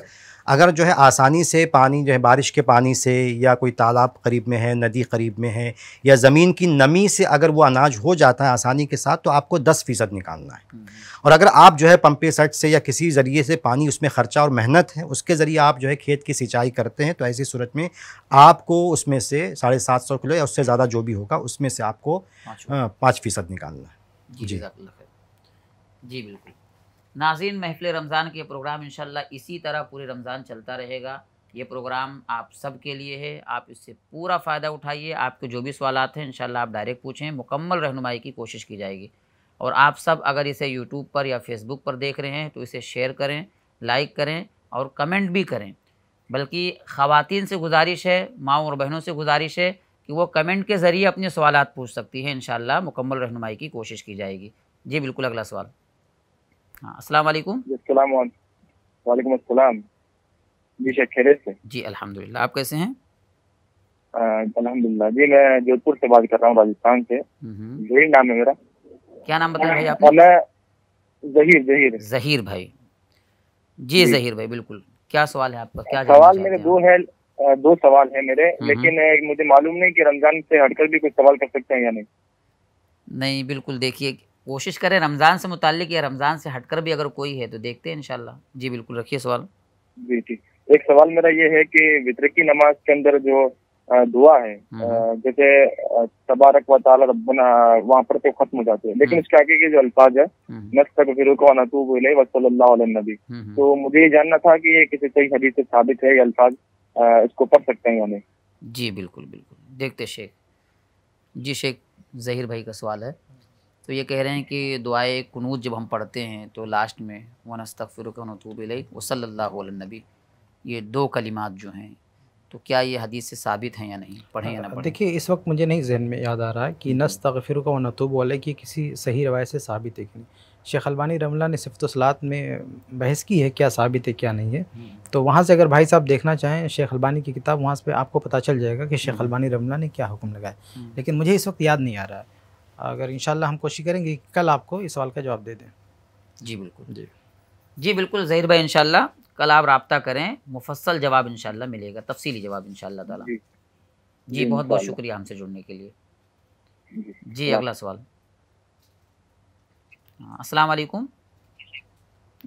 अगर जो है आसानी से पानी जो है बारिश के पानी से या कोई तालाब करीब में है नदी करीब में है या ज़मीन की नमी से अगर वो अनाज हो जाता है आसानी के साथ तो आपको दस फ़ीसद निकालना है हम्म। और अगर आप जो है पंपे सेट से या किसी ज़रिए से पानी उसमें ख़र्चा और मेहनत है उसके ज़रिए आप जो है खेत की सिंचाई करते हैं तो ऐसी सूरत में आपको उसमें से साढ़े सात सौ किलो या उससे ज़्यादा जो भी होगा उसमें से आपको पाँच फ़ीसद निकालना है जी जी बिल्कुल नाजिन महफिल रमज़ान के प्रोग्राम इन इसी तरह पूरे रमज़ान चलता रहेगा ये प्रोग्राम आप सब के लिए है आप इससे पूरा फ़ायदा उठाइए आपके जो भी सवाल हैं इन आप डायरेक्ट पूछें मुकम्मल रहनुमाई की कोशिश की जाएगी और आप सब अगर इसे यूट्यूब पर या फेसबुक पर देख रहे हैं तो इसे शेयर करें लाइक करें और कमेंट भी करें बल्कि ख़वान से गुजारिश है माओ और बहनों से गुजारिश है कि वो कमेंट के ज़रिए अपने सवाल पूछ सकती हैं इन मुकम्मल रहनुमाई की कोशिश की जाएगी जी बिल्कुल अगला सवाल हाँ, अस्सलाम वालेकुम वालेकुम अस्सलाम जी शेख से जी अल्हम्दुलिल्लाह आप कैसे हैं अल्हम्दुलिल्लाह जी मैं जोधपुर से बात कर रहा हूँ राजस्थान से जहीर हम्म। नाम है मेरा क्या नाम बताया भाई आपने जहीर जहीर जहीर भाई जी, जी जहीर भाई बिल्कुल क्या सवाल है आपका क्या सवाल मेरे दो है दो सवाल है मेरे हम्म। लेकिन मुझे मालूम नहीं कि रमजान से हटकर भी कुछ सवाल कर सकते हैं या नहीं नहीं बिल्कुल देखिए कोशिश करें रमज़ान से मुतल या रमज़ान से हटकर भी अगर कोई है तो देखते हैं इनशाला जी बिल्कुल रखिए सवाल जी जी एक सवाल मेरा ये है कि वितर की नमाज के अंदर जो दुआ है हम्म, हम्म। जैसे तबारक व ताल रबना वहाँ पर तो खत्म हो जाते हैं लेकिन हम्म। इसके आगे के जो अल्फाज है नस्तक फिर नतूब वसल्लाबी तो मुझे ये जानना था कि ये किसी सही हदीस से साबित है ये अल्फाज इसको पढ़ सकते हैं या जी बिल्कुल बिल्कुल देखते शेख जी शेख जहीर भाई का सवाल है तो ये कह रहे हैं कि दुआए कनूत जब हम पढ़ते हैं तो लास्ट में वनस्तफ़िर कनतूबिलई वसल्लाबी ये दो कलिमात जो हैं तो क्या ये हदीस से साबित हैं या नहीं पढ़ें या ना पढ़ें देखिए इस वक्त मुझे नहीं जहन में याद आ रहा है कि तगफिर का नतूब वाले की किसी सही रवायत से साबित है कि नहीं शेख अलबानी रमला ने सिफतलात में बहस की है क्या साबित है क्या नहीं है तो वहाँ से अगर भाई साहब देखना चाहें शेख अलबानी की किताब वहाँ से आपको पता चल जाएगा कि शेख अलबानी रमला ने क्या हुक्म लगाया लेकिन मुझे इस वक्त याद नहीं आ रहा है अगर इन हम कोशिश करेंगे कल आपको इस सवाल का जवाब दे दें जी बिल्कुल जी जी बिल्कुल ज़हिर भाई इनशाला कल आप रबता करें मुफसल जवाब इन मिलेगा तफसली जवाब इन ताला जी, जी बहुत बहुत शुक्रिया हमसे जुड़ने के लिए जी, अगला सवाल हाँ, अस्सलाम वालेकुम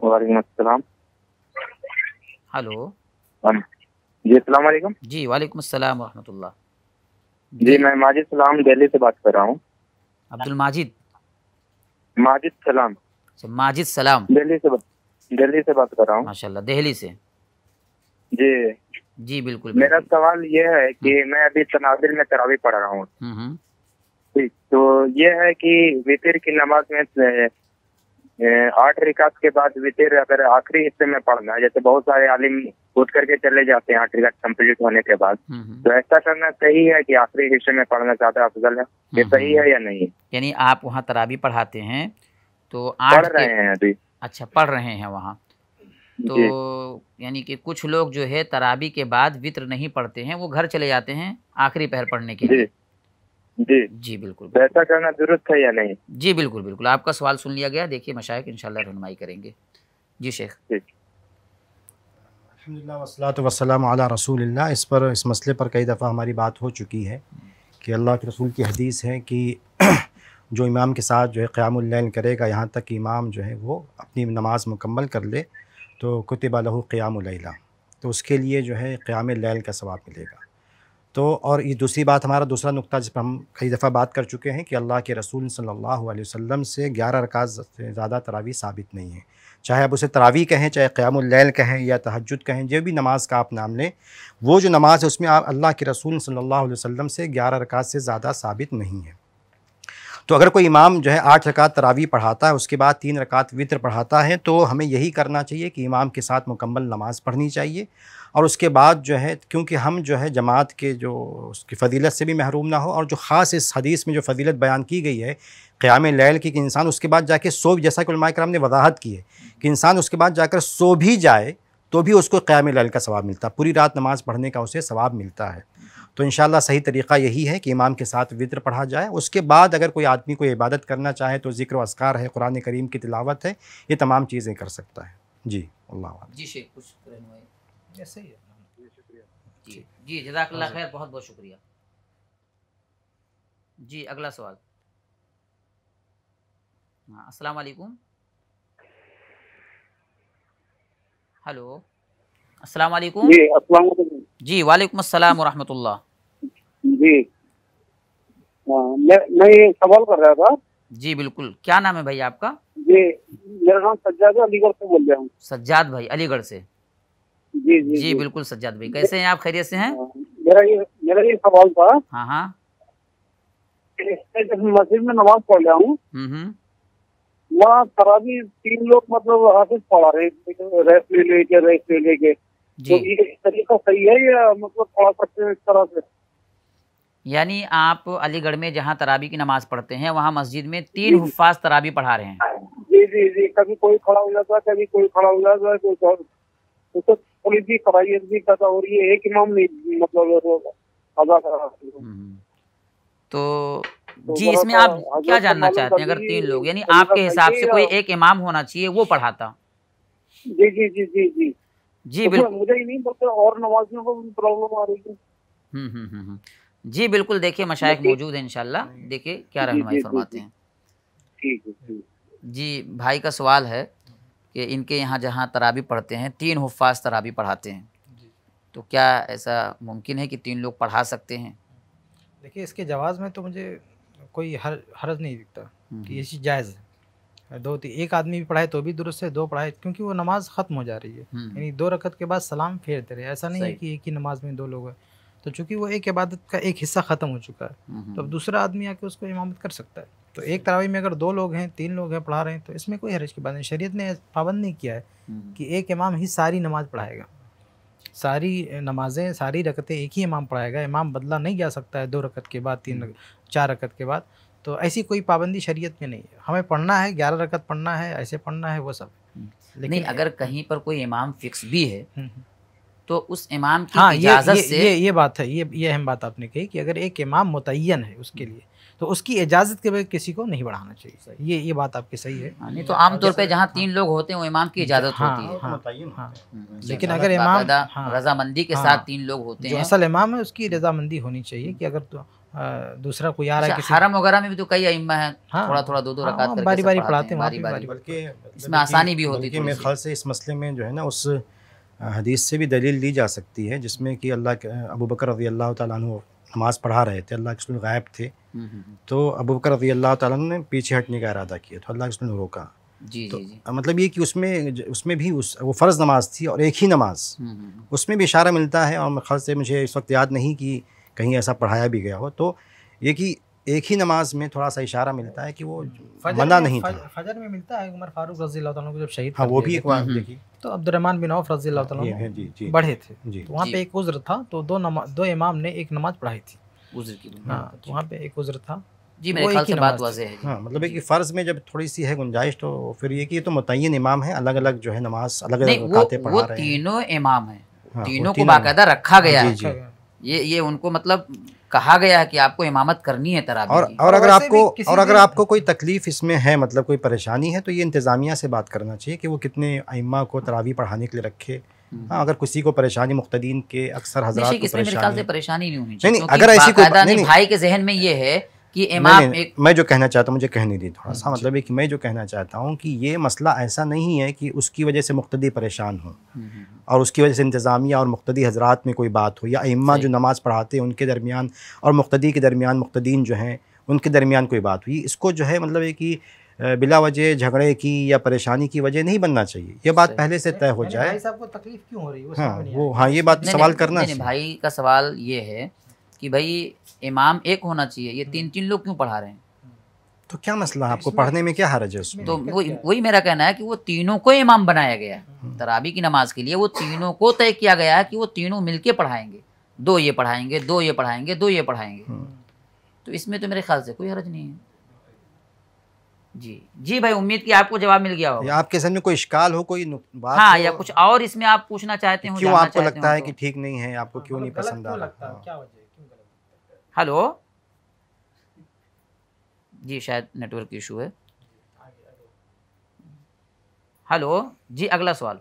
वालेकुम अस्सलाम हेलो जी अस्सलाम वालेकुम जी वालेकुम अस्सलाम वरहमतुल्लाह जी मैं माजिद सलाम दिल्ली से बात कर रहा हूँ अब्दुल माजिद माजिद सलाम अच्छा माजिद सलाम दिल्ली से दिल्ली से बात कर रहा हूँ माशाल्लाह दिल्ली से जी जी बिल्कुल मेरा सवाल ये है कि हम्म। मैं अभी तनाजिल में तरावी पढ़ रहा हूँ हम्म, हम्म। तो ये है कि वितर की नमाज में आठ रिकात के बाद वितर अगर आखिरी हिस्से में पढ़ना है जैसे बहुत सारे आलिम कूद करके चले जाते हैं ट्रिगर कम्प्लीट होने के बाद हम्म, हम्म। तो ऐसा करना सही है कि आखिरी हिस्से में पढ़ना ज्यादा अफजल है ये हम्म, सही है या नहीं यानी आप वहाँ तराबी पढ़ाते हैं तो पढ़ रहे हैं अभी अच्छा पढ़ रहे हैं वहाँ तो यानी कि कुछ लोग जो है तराबी के बाद वित्र नहीं पढ़ते हैं वो घर चले जाते हैं आखिरी पहर पढ़ने के लिए जी जी बिल्कुल तो ऐसा करना दुरुस्त है या नहीं जी बिल्कुल बिल्कुल आपका सवाल सुन लिया गया देखिए मशाक इन रहनुमाई करेंगे जी शेख अलहमदिल्ला वसलम आला रसूल इस पर इस मसले पर कई दफ़ा हमारी बात हो चुकी है कि अल्लाह के रसूल की हदीस है कि जो इमाम के साथ जो है क़्यामैन करेगा यहाँ तक इमाम जो है वो अपनी नमाज मुकम्मल कर ले तो कुतबा लहू क़्यामला तो उसके लिए जो है क़्याम लैल का सवाब मिलेगा तो और ये दूसरी बात हमारा दूसरा नुकता जिस पर हम कई दफ़ा बात कर चुके हैं कि अल्लाह के रसूल सल्लल्लाहु अलैहि वसल्लम से ग्यारह रकात ज़्यादा तरावी साबित नहीं है चाहे आप उसे तरावी कहें चाहे क़्यामल कहें या तहजद कहें जो भी नमाज का आप नाम लें वो जो नमाज है उसमें आप अल्लाह के रसूल सल्ला वसम से ग्यारह रकात से ज़्यादा साबित नहीं है तो अगर कोई इमाम जो है आठ रकात तरावी पढ़ाता है उसके बाद तीन रकात वित्र पढ़ाता है तो हमें यही करना चाहिए कि इमाम के साथ मुकम्मल नमाज़ पढ़नी चाहिए और उसके बाद जो है क्योंकि हम जो है जमात के जो उसकी फजीलत से भी महरूम ना हो और जो ख़ास इस हदीस में जो फजीलत बयान की गई है क़्याम लैल की कि इंसान उसके बाद जाके सो भी जैसा कि कराम ने वजाहत की है कि इंसान उसके बाद जाकर सो भी जाए तो भी उसको क़्याम लैल का सवाब मिलता है पूरी रात नमाज़ पढ़ने का उसे सवाब मिलता है तो इन सही तरीक़ा यही है कि इमाम के साथ वित्र पढ़ा जाए उसके बाद अगर कोई आदमी कोई इबादत करना चाहे तो ज़िक्र असकार है कुरान करीम की तिलावत है ये तमाम चीज़ें कर सकता है जी अल्लाह जी शेख कुछ ऐसे ही है जी जी जजाकल्ला खैर बहुत बहुत शुक्रिया जी अगला सवाल हाँ, अस्सलाम वालेकुम हेलो अस्सलाम वालेकुम जी अस्सलाम वालेकुम जी वालेकुम अस्सलाम वरहमतुल्लाह जी आ, हाँ, मैं मैं सवाल कर रहा था जी बिल्कुल क्या नाम है भाई आपका जी मेरा नाम सज्जाद अलीगढ़ से बोल रहा हूँ सज्जाद भाई अलीगढ़ से जी जी जी बिल्कुल सज्जाद भाई कैसे हैं आप खैरियत से हैं हाँ, मेरा ये सवाल था हाँ हाँ मस्जिद में नमाज पढ़ रहा हूँ हम्म, हम्म। वहाँ तराबी तीन लोग मतलब हाफिज पढ़ा रहे रेस्ट ले लेके रेस्ट ले लेके तो ये तरीका सही है या मतलब पढ़ा सकते हैं इस तरह से यानी आप अलीगढ़ में जहाँ तराबी की नमाज पढ़ते हैं वहाँ मस्जिद में तीन हुफाज तराबी पढ़ा रहे हैं जी जी जी कभी कोई खड़ा हो जाता है कभी कोई खड़ा हो जाता है कोई तो, तो पुलिस की कवायद भी पैदा हो रही है एक इमाम नहीं मतलब अदा कर रहा तो जी इसमें आप क्या जानना चाहते हैं अगर तीन लोग यानी आपके हिसाब से कोई एक इमाम होना चाहिए वो पढ़ाता जी जी जी जी जी जी बिल्कुल मुझे ही नहीं पता और नवाजियों को भी प्रॉब्लम आ रही है हम्म, हम्म, हम्म, जी बिल्कुल देखिए मशाइक मौजूद है इनशाला देखिए क्या रहनुमाई फरमाते हैं जी भाई का सवाल है कि इनके यहाँ जहाँ तराबी पढ़ते हैं तीन हफाज तराबी पढ़ाते हैं तो क्या ऐसा मुमकिन है कि तीन लोग पढ़ा सकते हैं देखिए इसके जवाब में तो मुझे कोई हर हर्ज नहीं दिखता हम्म, कि हम्म। ये चीज़ जायज़ है दो एक आदमी भी पढ़ाए तो भी दुरुस्त है दो पढ़ाए क्योंकि वो नमाज ख़त्म हो जा रही है हम्म। यानी दो रकत के बाद सलाम फेरते रहे ऐसा नहीं है कि एक ही नमाज में दो लोग हैं तो चूँकि वो एक इबादत का एक हिस्सा ख़त्म हो चुका है तो अब दूसरा आदमी आके उसको इमामत कर सकता है तो एक तरावी में अगर दो लोग हैं तीन लोग हैं पढ़ा रहे हैं तो इसमें कोई हरज की बात नहीं शरीयत ने पाबंद नहीं किया है हम्म। कि एक इमाम ही सारी नमाज पढ़ाएगा सारी नमाज़ें सारी रकतें एक ही इमाम पढ़ाएगा इमाम बदला नहीं जा सकता है दो रकत के बाद तीन हम्म। चार रकत के बाद तो ऐसी कोई पाबंदी शरीयत में नहीं है हमें पढ़ना है ग्यारह रकत पढ़ना है ऐसे पढ़ना है वो सब हम्म। लेकिन नहीं अगर कहीं पर कोई इमाम फिक्स भी है तो उस इमाम की हाँ, इजाज़त से ये ये बात है ये ये अहम बात आपने कही कि अगर एक इमाम मुतन है उसके लिए तो उसकी इजाज़त के बगैर किसी को नहीं बढ़ाना चाहिए ये ये बात आपकी सही है हाँ, नहीं तो आमतौर पर जहाँ हाँ। तीन लोग होते हैं वो इमाम की इजाज़त हाँ, होती है हम्म, लेकिन अगर इमाम रजामंदी के साथ तीन लोग होते हैं असल इमाम है उसकी रजामंदी होनी चाहिए कि अगर तो दूसरा कोई आ रहा है अच्छा, हरम वगैरह में भी तो कई अइम्मा हाँ, थोड़ा थोड़ा दो दो रकात हाँ, बारी बारी पढ़ाते हैं बारी बारी बल्कि इसमें आसानी भी होती है मेरे ख्याल से इस मसले में जो है ना उस हदीस से भी दलील ली जा सकती है जिसमें कि अल्लाह के अबू बकर रजी अल्लाह तु नमाज़ पढ़ा रहे थे अल्लाह के गायब थे तो अबू बकर रजी अल्लाह तला ने पीछे हटने का इरादा किया तो अल्लाह उसने रोका जी तो जी, जी मतलब ये कि उसमें उसमें भी उस वो फ़र्ज़ नमाज थी और एक ही नमाज हम्म, हम्म, हम्म। उसमें भी इशारा मिलता है और ख़ास से मुझे इस वक्त याद नहीं कि कहीं ऐसा पढ़ाया भी गया हो तो ये कि एक ही नमाज में थोड़ा सा इशारा मिलता है कि वो मना नहीं फज, था फजर में मिलता है उमर फारूक रजी को जब शहीद हाँ वो भी एक बार देखी तो अब्दुलरहमान बिन औफ रजी हाँ, बढ़े थे तो वहाँ पे एक उज्र था तो दो नमाज दो इमाम ने एक नमाज पढ़ाई थी उज्र की हाँ तो वहाँ पे एक उज्र था जी मेरे ख्याल से बात वाजह है हाँ मतलब एक फ़र्ज़ में जब थोड़ी सी है गुंजाइश तो फिर ये कि तो इमाम है अलग अलग जो है नमाज अलग अलग काते पढ़ा रहे तीनों इमाम हाँ, तीनों को बाकायदा रखा गया हाँ, है ये ये उनको मतलब कहा गया है कि आपको इमामत करनी है तरावी और और अगर आपको और अगर आपको कोई तकलीफ़ इसमें है मतलब कोई परेशानी है तो ये इंतज़ामिया से बात करना चाहिए कि वो कितने अम्मा को तरावी पढ़ाने के लिए रखे हम्म। हाँ अगर किसी को परेशानी मुख्तदीन के अक्सर हजरात परेशानी नहीं अगर ऐसी भाई के जहन में ये है कि इमाम नहीं, एक मैं जो कहना चाहता हूँ मुझे कहने दी थोड़ा सा मतलब है कि मैं जो कहना चाहता हूँ कि ये मसला ऐसा नहीं है कि उसकी वजह से मुख्तदी परेशान हो हम्म, हम्म, और उसकी वजह से इंतज़ामिया और मुख्तदी हजरात में कोई बात हो या इम्मा जो नमाज़ पढ़ाते हैं उनके दरमियान और मुख्तदी के दरमियान मुख्तदीन जो हैं उनके दरमियान कोई बात हुई इसको जो है मतलब है कि बिला वजह झगड़े की या परेशानी की वजह नहीं बनना चाहिए ये बात पहले से तय हो जाए भाई साहब को तकलीफ क्यों हो रही है हाँ वो हाँ ये बात सवाल करना भाई का सवाल ये है कि भाई इमाम एक होना चाहिए ये हम्म। तीन तीन लोग क्यों पढ़ा रहे हैं तो क्या मसला है तो आपको पढ़ने में क्या हरज है उसमें तो वही मेरा कहना है कि वो तीनों को इमाम बनाया गया हम्म। तराबी की नमाज के लिए वो तीनों को तय किया गया है कि वो तीनों मिलके पढ़ाएंगे दो ये पढ़ाएंगे दो ये पढ़ाएंगे दो ये पढ़ाएंगे हम्म। तो इसमें तो मेरे ख्याल से कोई हरज नहीं है जी जी भाई उम्मीद की आपको जवाब मिल गया होगा आपके सामने कोई शिकाल हो कोई बात हाँ या कुछ और इसमें आप पूछना चाहते हो क्यों आपको लगता है तो। कि ठीक नहीं है आपको हाँ, क्यों नहीं मतलब पसंद आ रहा हेलो जी शायद नेटवर्क इशू है हेलो जी अगला सवाल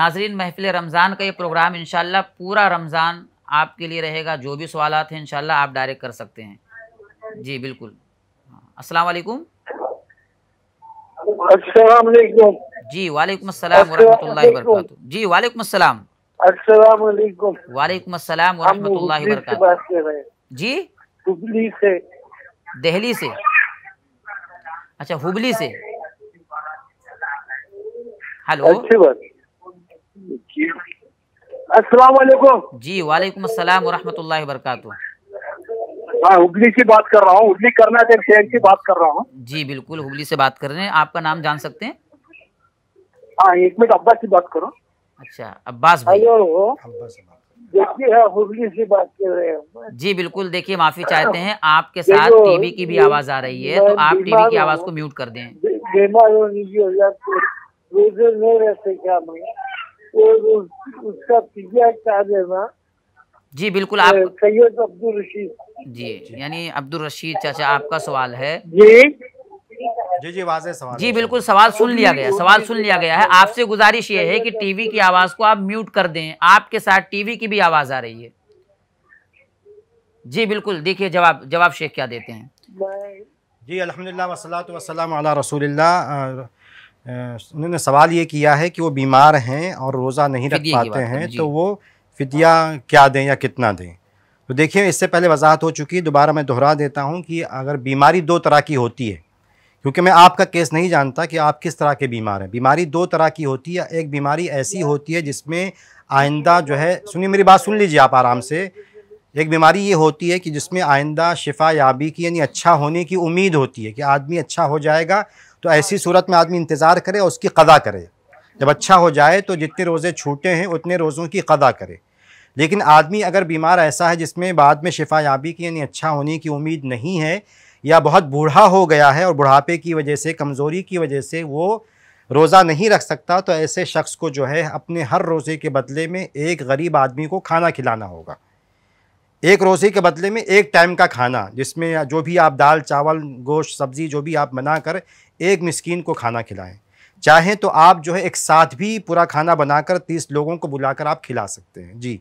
नाजरीन महफिल रमज़ान का ये प्रोग्राम इन पूरा रमज़ान आपके लिए रहेगा जो भी सवाल हैं इन आप डायरेक्ट कर सकते हैं जी बिल्कुल हाँ, अस्सलाम वालेकुम अस्सलाम वालेकुम जी वालेकुम अस्सलाम वरहमतुल्लाहि वबरकातुहू जी वालेकुम अस्सलाम अस्सलाम वालेकुम वालेकुम अस्सलाम वरहमतुल्लाहि वबरकातुहू जी हुबली से दिल्ली से अच्छा हुबली से हेलो अस्सलाम वालेकुम जी वालेकुम अस्सलाम वरहमतुल्लाहि वबरकातुहू मैं हाँ, हुगली से बात कर रहा हूँ हुगली कर्नाटक तो शहर से बात कर रहा हूँ जी बिल्कुल हुगली से बात कर रहे हैं आपका नाम जान सकते हैं हाँ एक मिनट अब्बास से बात करो अच्छा अब्बास हेलो देखिए हाँ, हुगली से बात कर रहे हैं जी बिल्कुल देखिए माफी चाहते हैं आपके साथ टीवी की भी आवाज आ रही है तो आप टीवी की आवाज को म्यूट कर दें बीमार होने की वजह से क्या तो उसका जी बिल्कुल आप सैयद अब्दुल रशीद जी यानी अब्दुल रशीद चाचा आपका सवाल है जी जी जी वाजे सवाल जी बिल्कुल सवाल सुन लिया गया सवाल सुन लिया गया है आपसे गुजारिश ये है कि टीवी की आवाज को आप म्यूट कर दें आपके साथ टीवी की भी आवाज आ रही है जी बिल्कुल देखिए जवाब जवाब शेख क्या देते हैं जी अलहमदिल्ला वसलात वसलाम रसूलिल्ला उन्होंने सवाल ये किया है कि वो बीमार हैं और रोज़ा नहीं रख पाते हैं तो वो फितिया क्या दें या कितना दें तो देखिए इससे पहले वजाहत हो चुकी है दोबारा मैं दोहरा देता हूँ कि अगर बीमारी दो तरह की होती है क्योंकि मैं आपका केस नहीं जानता कि आप किस तरह के बीमार हैं बीमारी दो तरह की होती है एक बीमारी ऐसी होती है जिसमें आइंदा जो है सुनिए मेरी बात सुन लीजिए आप आराम से एक बीमारी ये होती है कि जिसमें आइंदा शिफा याबी की यानी अच्छा होने की उम्मीद होती है कि आदमी अच्छा हो जाएगा तो ऐसी सूरत में आदमी इंतज़ार करे और उसकी कदा करे जब अच्छा हो जाए तो जितने रोज़े छूटे हैं उतने रोज़ों की कदा करे लेकिन आदमी अगर बीमार ऐसा है जिसमें बाद में शिफा याबी की यानी अच्छा होने की उम्मीद नहीं है या बहुत बूढ़ा हो गया है और बुढ़ापे की वजह से कमज़ोरी की वजह से वो रोज़ा नहीं रख सकता तो ऐसे शख्स को जो है अपने हर रोज़े के बदले में एक गरीब आदमी को खाना खिलाना होगा एक रोज़े के बदले में एक टाइम का खाना जिसमें जो भी आप दाल चावल गोश्त सब्ज़ी जो भी आप बना कर एक मिसकीन को खाना खिलाएं चाहें तो आप जो है एक साथ भी पूरा खाना बनाकर तीस लोगों को बुलाकर आप खिला सकते हैं जी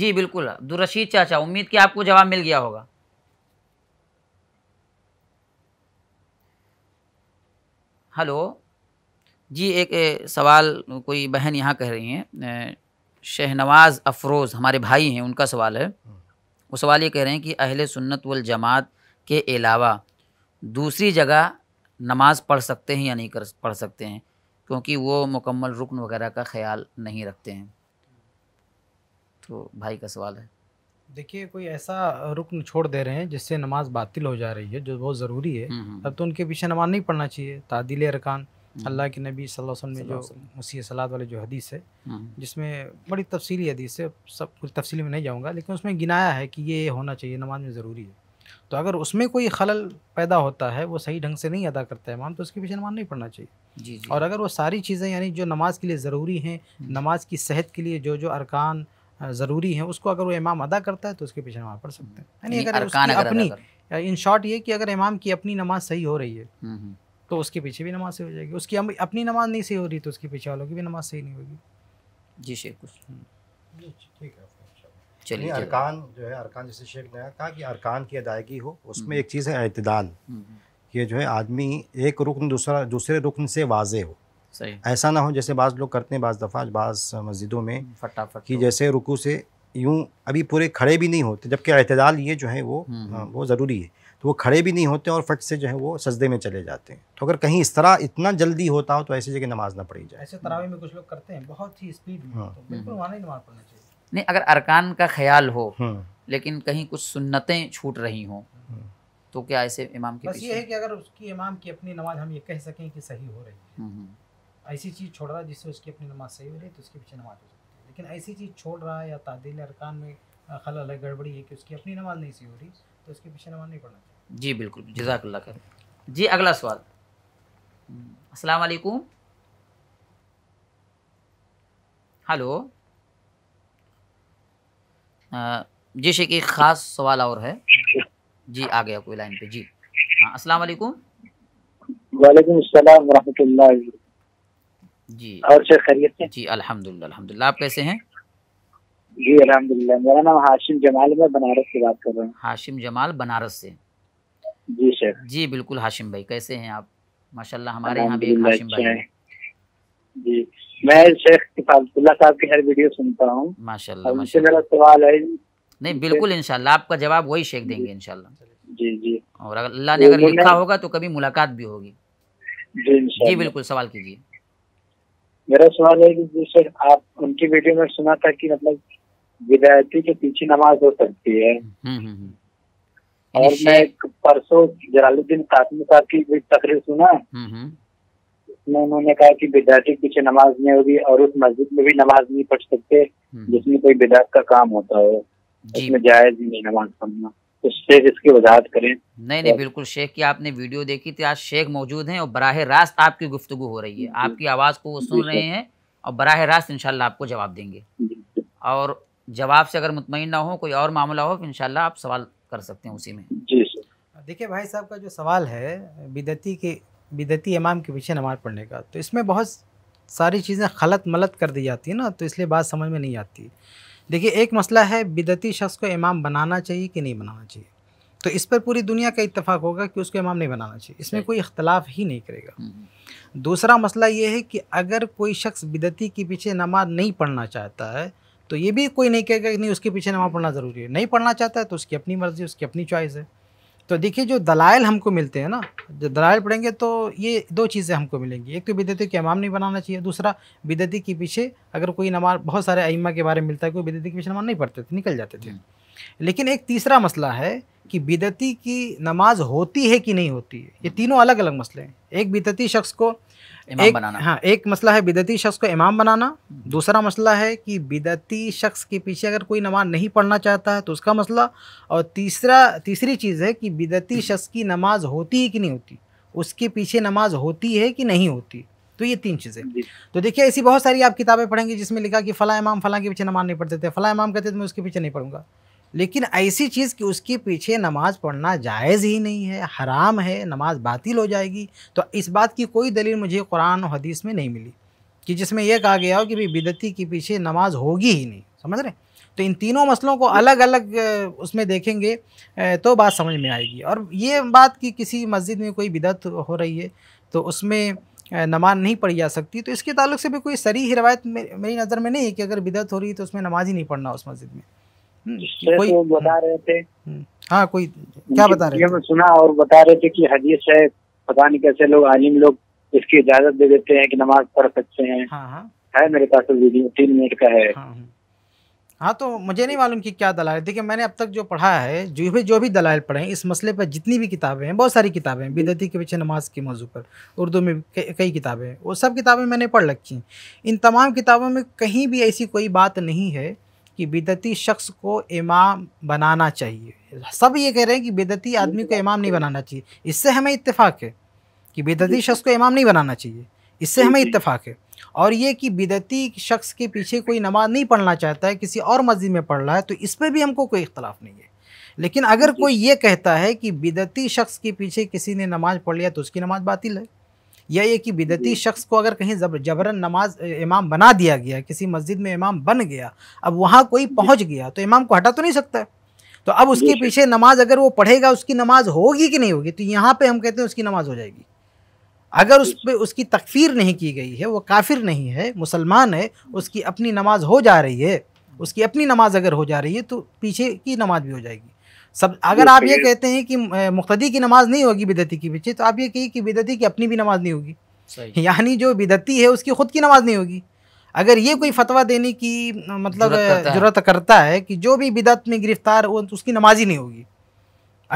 जी बिल्कुल दुरशीद चाचा उम्मीद कि आपको जवाब मिल गया होगा हेलो जी एक, सवाल कोई बहन यहाँ कह रही हैं शहनवाज अफरोज़ हमारे भाई हैं उनका सवाल है वो सवाल ये कह रहे हैं कि अहले सुन्नत वल जमात के अलावा दूसरी जगह नमाज़ पढ़ सकते हैं या नहीं कर पढ़ सकते हैं क्योंकि वो मुकम्मल रुकन वगैरह का ख्याल नहीं रखते हैं तो भाई का सवाल है देखिए कोई ऐसा रुकन छोड़ दे रहे हैं जिससे नमाज बातिल हो जा रही है जो बहुत ज़रूरी है अब हम्म, हम्म। तो उनके पीछे नमाज नहीं पढ़ना चाहिए तादिल अरकान हम्म। अल्लाह के नबी सल्लल्लाहु में जो उसी सलाद वाले जो हदीस है जिसमें बड़ी तफसली हदीस है सब कुछ तफसली में नहीं जाऊँगा लेकिन उसमें गिनाया है कि ये होना चाहिए नमाज में ज़रूरी है तो अगर उसमें कोई खलल पैदा होता है वो सही ढंग से नहीं अदा करता है इमाम तो उसके पीछे नमाज नहीं पढ़ना चाहिए जी जी और अगर वो सारी चीज़ें यानी जो नमाज के लिए ज़रूरी हैं नमाज की सेहत के लिए जो जो अरकान ज़रूरी हैं उसको अगर वो इमाम अदा करता है तो उसके पीछे नमाज पढ़ सकते हैं यानी अगर अपनी इन शॉर्ट ये कि अगर इमाम की अपनी नमाज सही हो रही है हम्म, हम्म। तो उसके पीछे भी नमाज सही हो जाएगी उसकी अपनी नमाज नहीं सही हो रही तो उसके पीछे वालों की भी नमाज सही नहीं होगी जी शेख ठीक है चलिए अरकान जो है अरकान जैसे शेख ने कहा कि अरकान की अदायगी हो उसमें हम्म। एक चीज़ है अतदाल हम्म। ये जो है आदमी एक रुकन दूसरा दूसरे रुकन से वाजे हो सही ऐसा ना हो जैसे बाज़ लोग करते हैं बाज़ दफ़ा बाज़ मस्जिदों में हम्म, फटाफट कि तो। जैसे रुकू से यूँ अभी पूरे खड़े भी नहीं होते जबकि अतदाल ये जो है वो हाँ, वो ज़रूरी है तो वो खड़े भी नहीं होते और फट से जो है वो सजदे में चले जाते हैं तो अगर कहीं इस तरह इतना जल्दी होता हो तो ऐसी जगह नमाज ना पड़ी जाए ऐसे तरावी में कुछ लोग करते हैं बहुत ही स्पीड में हाँ। तो बिल्कुल वहाँ नहीं नमाज पढ़ना चाहिए नहीं अगर अरकान का ख्याल हो हम्म। लेकिन कहीं कुछ सुन्नतें छूट रही हों हम्म। तो क्या ऐसे इमाम के बस ये है कि अगर उसकी इमाम की अपनी नमाज हम ये कह सकें कि सही हो रही है हम्म, ऐसी चीज़ छोड़ रहा है जिससे उसकी अपनी नमाज सही हो रही है तो उसके पीछे नमाज हो सकती है लेकिन ऐसी चीज़ छोड़ रहा है या तादिल अरकान में खल अलग गड़बड़ी है कि उसकी अपनी नमाज नहीं सही हो रही तो उसके पीछे नमाज नहीं पढ़ना चाहिए जी बिल्कुल जजाकल्ला कर जी अगला सवाल असलकुम हेलो जी शेख एक ख़ास सवाल और है जी आ गया कोई लाइन पे जी हाँ असला वालेकुम जी और शेख खैरियत से जी अल्हम्दुलिल्लाह अल्हम्दुलिल्लाह आप कैसे हैं जी अल्हम्दुलिल्लाह मेरा नाम हाशिम जमाल मैं बनारस से बात कर रहा हूँ हाशिम जमाल बनारस से जी शेख जी बिल्कुल हाशिम भाई कैसे हैं आप माशाल्लाह हमारे यहाँ भी हाशिम भाई जी मैं शेख साहब की हर वीडियो सुनता हूँ माशाल्लाह मेरा सवाल है नहीं बिल्कुल इंशाल्लाह आपका जवाब वही शेख देंगे इंशाल्लाह जी जी और अल्लाह ने तो अगर लिखा होगा तो कभी मुलाकात भी होगी जी जी बिल्कुल सवाल कीजिए मेरा सवाल है कि जैसे आप उनकी वीडियो में सुना था कि मतलब विद्यार्थी के पीछे नमाज हो सकती है हम्म, हम्म, हम्म। और मैं परसों जलालुद्दीन कासमी साहब की तकरीर सुना उसमें उन्होंने कहा कि विद्यार्थी पीछे नमाज नहीं होगी और उस मस्जिद में भी नमाज नहीं पढ़ सकते हम्म। जिसमें कोई बिदात का काम होता हो इसमें जायज ही नहीं नमाज पढ़ना तो शेख इसकी करें नहीं नहीं बिल्कुल शेख की आपने वीडियो देखी थी आज शेख मौजूद हैं और बराह रास्त आपकी गुफ्तु हो रही है आपकी आवाज़ को वो सुन रहे हैं और बराह रास्त इनशाला आपको जवाब देंगे और जवाब से अगर मुतमिन ना हो कोई और मामला हो तो इनशाला आप सवाल कर सकते हैं उसी में जी देखिए भाई साहब का जो सवाल है बिदती के बिदती इमाम के पीछे नमाज़ पढ़ने का तो इसमें बहुत सारी चीज़ें खलत मलत कर दी जाती है ना तो इसलिए बात समझ में नहीं आती देखिए एक मसला है बिदती शख्स को इमाम बनाना चाहिए कि नहीं बनाना चाहिए तो इस पर पूरी दुनिया का इतफाक़ होगा कि उसको इमाम नहीं बनाना चाहिए इसमें कोई इख्तलाफ ही नहीं करेगा हम्म। दूसरा मसला ये है कि अगर कोई शख्स बिदती के पीछे नमाज नहीं पढ़ना चाहता है तो ये भी कोई नहीं कहेगा कि नहीं उसके पीछे नमाज पढ़ना ज़रूरी है नहीं पढ़ना चाहता है तो उसकी अपनी मर्ज़ी उसकी अपनी चॉइस है तो देखिए जो दलाइल हमको मिलते हैं ना जब दलाइल पढ़ेंगे तो ये दो चीज़ें हमको मिलेंगी एक तो बिदती के इमाम नहीं बनाना चाहिए दूसरा बिदती के पीछे अगर कोई नमाज बहुत सारे अइमा के बारे में मिलता है कोई बिदती के पीछे नमाज नहीं पढ़ते थे निकल जाते थे हम्म। लेकिन एक तीसरा मसला है कि बिदती की नमाज होती है कि नहीं होती है ये तीनों अलग अलग मसले हैं एक बिदती शख्स को इमाम एक, बनाना हाँ एक मसला है बिदती शख्स को इमाम बनाना दूसरा मसला है कि बिदती शख्स के पीछे अगर कोई नमाज नहीं पढ़ना चाहता है तो उसका मसला और तीसरा तीसरी चीज़ है कि बिदती शख्स की नमाज होती है कि नहीं होती उसके पीछे नमाज होती है कि नहीं होती तो ये तीन चीज़ें तो देखिए ऐसी बहुत सारी आप किताबें पढ़ेंगे जिसमें लिखा कि फ़ला इमाम फ़ला के पीछे नमाज नहीं पढ़ते थे फ़ला इमाम कहते थे मैं उसके पीछे नहीं पढ़ूंगा लेकिन ऐसी चीज़ कि उसके पीछे नमाज़ पढ़ना जायज़ ही नहीं है हराम है नमाज़ बातिल हो जाएगी तो इस बात की कोई दलील मुझे कुरान और हदीस में नहीं मिली कि जिसमें यह कहा गया हो कि भाई बिदती के पीछे नमाज होगी ही नहीं समझ रहे तो इन तीनों मसलों को अलग अलग उसमें देखेंगे तो बात समझ में आएगी और ये बात कि किसी मस्जिद में कोई बिदत हो रही है तो उसमें नमाज नहीं पढ़ी जा सकती तो इसके ताल्लुक से भी कोई सरी ही रवायत मेरी नज़र में नहीं है कि अगर बिदत हो रही है तो उसमें नमाज ही नहीं पढ़ना उस मस्जिद में हम्म, कोई लोग बता हम्म, रहे थे हम्म। हाँ कोई क्या बता रहे थे सुना और बता रहे थे कि हदीस है पता नहीं कैसे लोग आलिम लोग इसकी इजाजत दे देते हैं कि नमाज पढ़ सकते हैं हाँ हाँ है मेरे पास वीडियो तो तीन मिनट का है हाँ, हाँ, हाँ तो मुझे नहीं मालूम कि क्या दलाल देखिए मैंने अब तक जो पढ़ा है जो भी जो भी दलाल पढ़े हैं इस मसले पर जितनी भी किताबें हैं बहुत सारी किताबें हैं बिदती के पीछे नमाज के मौजू पर उर्दू में कई किताबें हैं वो सब किताबें मैंने पढ़ रखी हैं इन तमाम किताबों में कहीं भी ऐसी कोई बात नहीं है कि बिदती शख्स को इमाम बनाना चाहिए सब ये कह रहे हैं कि बिदती आदमी को इमाम नहीं तो बनाना चाहिए इससे हमें इतफाक़ है कि बिदती शख्स को इमाम नहीं बनाना चाहिए इससे हमें इतफाक़ है और ये कि बिदती शख्स के पीछे कोई नमाज नहीं पढ़ना चाहता है किसी और मस्जिद में पढ़ रहा है तो इस पर भी हमको कोई इख्तलाफ नहीं है लेकिन अगर कोई ये कहता है कि बिदती शख्स के पीछे किसी ने नमाज पढ़ लिया तो उसकी नमाज बातिल है या ये कि बिदती शख्स को अगर कहीं जब जबरन नमाज इमाम बना दिया गया किसी मस्जिद में इमाम बन गया अब वहाँ कोई पहुँच गया तो इमाम को हटा तो नहीं सकता है तो अब उसके पीछे नमाज अगर वो पढ़ेगा उसकी नमाज होगी कि नहीं होगी तो यहाँ पे हम कहते हैं उसकी नमाज हो जाएगी अगर उस पर उसकी तकफीर नहीं की गई है वो काफिर नहीं है मुसलमान है उसकी अपनी नमाज हो जा रही है उसकी अपनी नमाज अगर हो जा रही है तो पीछे की नमाज भी हो जाएगी सब अगर आप ये कहते हैं कि मुख्तदी की नमाज नहीं होगी बिदती की पीछे तो आप ये कहिए कि बिदती की अपनी भी नमाज नहीं होगी यानी जो बिदती है उसकी खुद की नमाज नहीं होगी अगर ये कोई फतवा देने की मतलब जरूरत करता है कि जो भी बिदत में गिरफ्तार हो तो उसकी नमाज ही नहीं होगी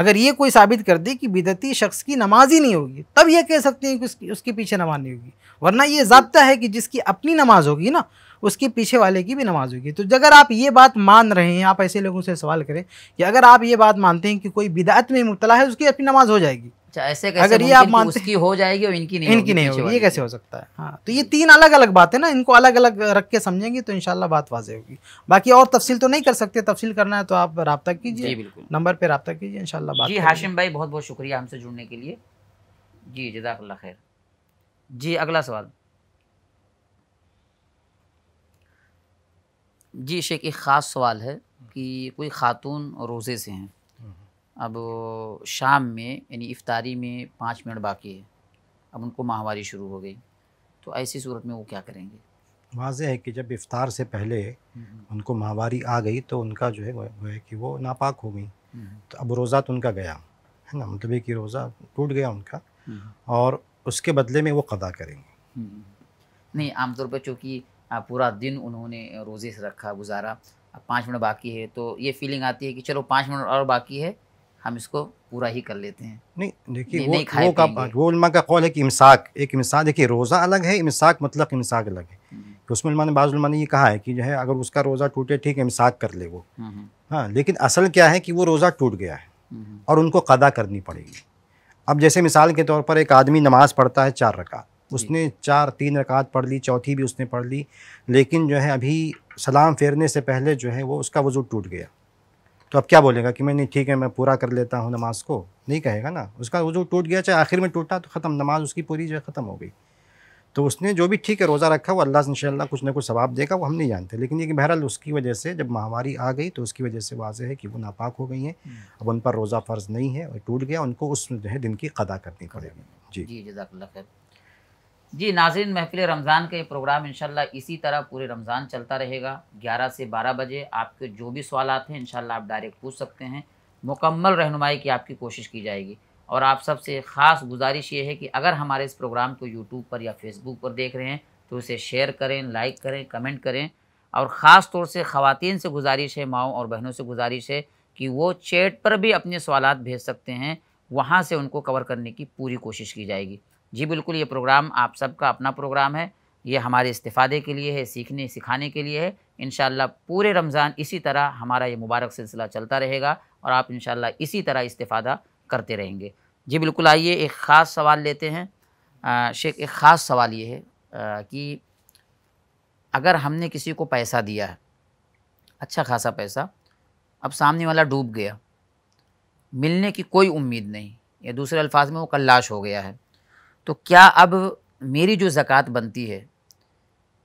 अगर ये कोई साबित कर दे कि बिदती शख्स की नमाज ही नहीं होगी तब यह कह सकते हैं कि उसकी उसके पीछे नमाज नहीं होगी वरना ये हम्म। जबता है कि जिसकी अपनी नमाज होगी ना उसके पीछे वाले की भी नमाज होगी तो अगर आप ये बात मान रहे हैं आप ऐसे लोगों से सवाल करें कि अगर आप ये बात मानते हैं कि कोई बिदात में मुबतला है उसकी अपनी नमाज हो जाएगी अच्छा, ऐसे कैसे अगर ये आप मानते उसकी हो जाएगी और इनकी नहीं इनकी नहीं होगी ये कैसे हो सकता है हाँ तो ये तीन अलग अलग बात है ना इनको अलग अलग रख के समझेंगे तो इनशाला बात वाजे होगी बाकी और तफसील तो नहीं कर सकते तफसील करना है तो आप रबता कीजिए बिल्कुल नंबर पर रबता कीजिए इनशाला बात जी हाशिम भाई बहुत बहुत शुक्रिया हमसे जुड़ने के लिए जी जदाकल्ला खैर जी अगला सवाल जी शेख एक ख़ास सवाल है कि कोई ख़ातून रोज़े से हैं अब शाम में यानी इफ्तारी में पाँच मिनट बाकी है अब उनको माहवारी शुरू हो गई तो ऐसी सूरत में वो क्या करेंगे वाजह है कि जब इफ़ार से पहले उनको माहवारी आ गई तो उनका जो है वो है कि वो नापाक हो गई तो अब रोज़ा तो उनका गया है ना मतलब कि रोज़ा टूट गया उनका हम्म। और उसके बदले में वो कदा करेंगे हम्म। नहीं आमतौर पर चूँकि पूरा दिन उन्होंने रोज़े से रखा गुजारा अब पाँच मिनट बाकी है तो ये फीलिंग आती है कि चलो पाँच मिनट और बाकी है हम इसको पूरा ही कर लेते हैं नहीं देखिए वो वो का वो उल्मा का कौल है कि इमसाक एक इमसाक देखिए रोज़ा अलग है इमसाक मतलब इमसाक अलग है हम्म। कि उसमें ने बाज़ ने ये कहा है कि जो है अगर उसका रोज़ा टूटे ठीक है इमसाक कर ले वो हम्म, हम्म। हाँ लेकिन असल क्या है कि वो रोज़ा टूट गया है और उनको कदा करनी पड़ेगी अब जैसे मिसाल के तौर पर एक आदमी नमाज़ पढ़ता है चार रकात उसने चार तीन रकात पढ़ ली चौथी भी उसने पढ़ ली लेकिन जो है अभी सलाम फेरने से पहले जो है वो उसका वजू टूट गया तो अब क्या बोलेगा कि मैं नहीं ठीक है मैं पूरा कर लेता हूँ नमाज को नहीं कहेगा ना उसका वजू टूट गया चाहे आखिर में टूटा तो ख़त्म नमाज उसकी पूरी जो है ख़त्म हो गई तो उसने जो भी ठीक है रोज़ा रखा वो अल्लाह से इन कुछ ना कुछ सवाब देगा वो हम नहीं जानते लेकिन ये कि बहरहाल उसकी वजह से जब महामारी आ गई तो उसकी वजह से वाजह है कि वो नापाक हो गई हैं हम्म। अब उन पर रोज़ा फ़र्ज़ नहीं है और टूट गया उनको उस जो है दिन की कदा करनी पड़ेगी जी जी जजाकल्ला खैर जी नाजिन महफिल रमज़ान का ये प्रोग्राम इन इसी तरह पूरे रमज़ान चलता रहेगा 11 से 12 बजे आपके जो भी सवाल हैं इन आप डायरेक्ट पूछ सकते हैं मुकम्मल रहनुमाई की आपकी कोशिश की जाएगी और आप सबसे ख़ास गुजारिश ये है कि अगर हमारे इस प्रोग्राम को यूट्यूब पर या फेसबुक पर देख रहे हैं तो उसे शेयर करें लाइक करें कमेंट करें और ख़ास तौर से ख़वान से गुजारिश है माओ और बहनों से गुजारिश है कि वो चैट पर भी अपने सवाल भेज सकते हैं वहाँ से उनको कवर करने की पूरी कोशिश की जाएगी जी बिल्कुल ये प्रोग्राम आप सबका अपना प्रोग्राम है ये हमारे इस्तीफ़ादे के लिए है सीखने सिखाने के लिए है इन पूरे रमज़ान इसी तरह हमारा ये मुबारक सिलसिला चलता रहेगा और आप इन इसी तरह इस्तीफा करते रहेंगे जी बिल्कुल आइए एक ख़ास सवाल लेते हैं शेख एक ख़ास सवाल ये है कि अगर हमने किसी को पैसा दिया है अच्छा खासा पैसा अब सामने वाला डूब गया मिलने की कोई उम्मीद नहीं या दूसरे अल्फाज में वो कल्लाश हो गया है तो क्या अब मेरी जो ज़क़़त बनती है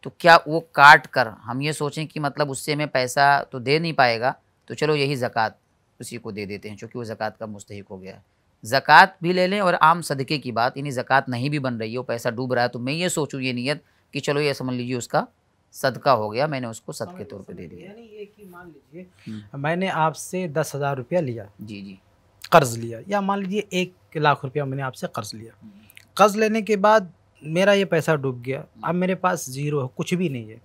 तो क्या वो काट कर हम ये सोचें कि मतलब उससे मैं पैसा तो दे नहीं पाएगा तो चलो यही ज़क़़त उसी को दे देते हैं चूँकि वो ज़क़़त का मुस्तक हो गया है ज़क़़त भी ले लें और आम सदक़े की बात यानी ज़क़़त नहीं भी बन रही वो पैसा डूब रहा है तो मैं ये सोचूँ ये नीयत कि चलो ये समझ लीजिए उसका सदका हो गया मैंने उसको सदके तौर पे दे दिया यानी ये कि मान लीजिए मैंने आपसे दस हज़ार रुपया लिया जी जी कर्ज़ लिया या मान लीजिए एक लाख रुपया मैंने आपसे कर्ज़ लिया कर्ज लेने के बाद मेरा ये पैसा डूब गया हम्म। अब मेरे पास जीरो है कुछ भी नहीं है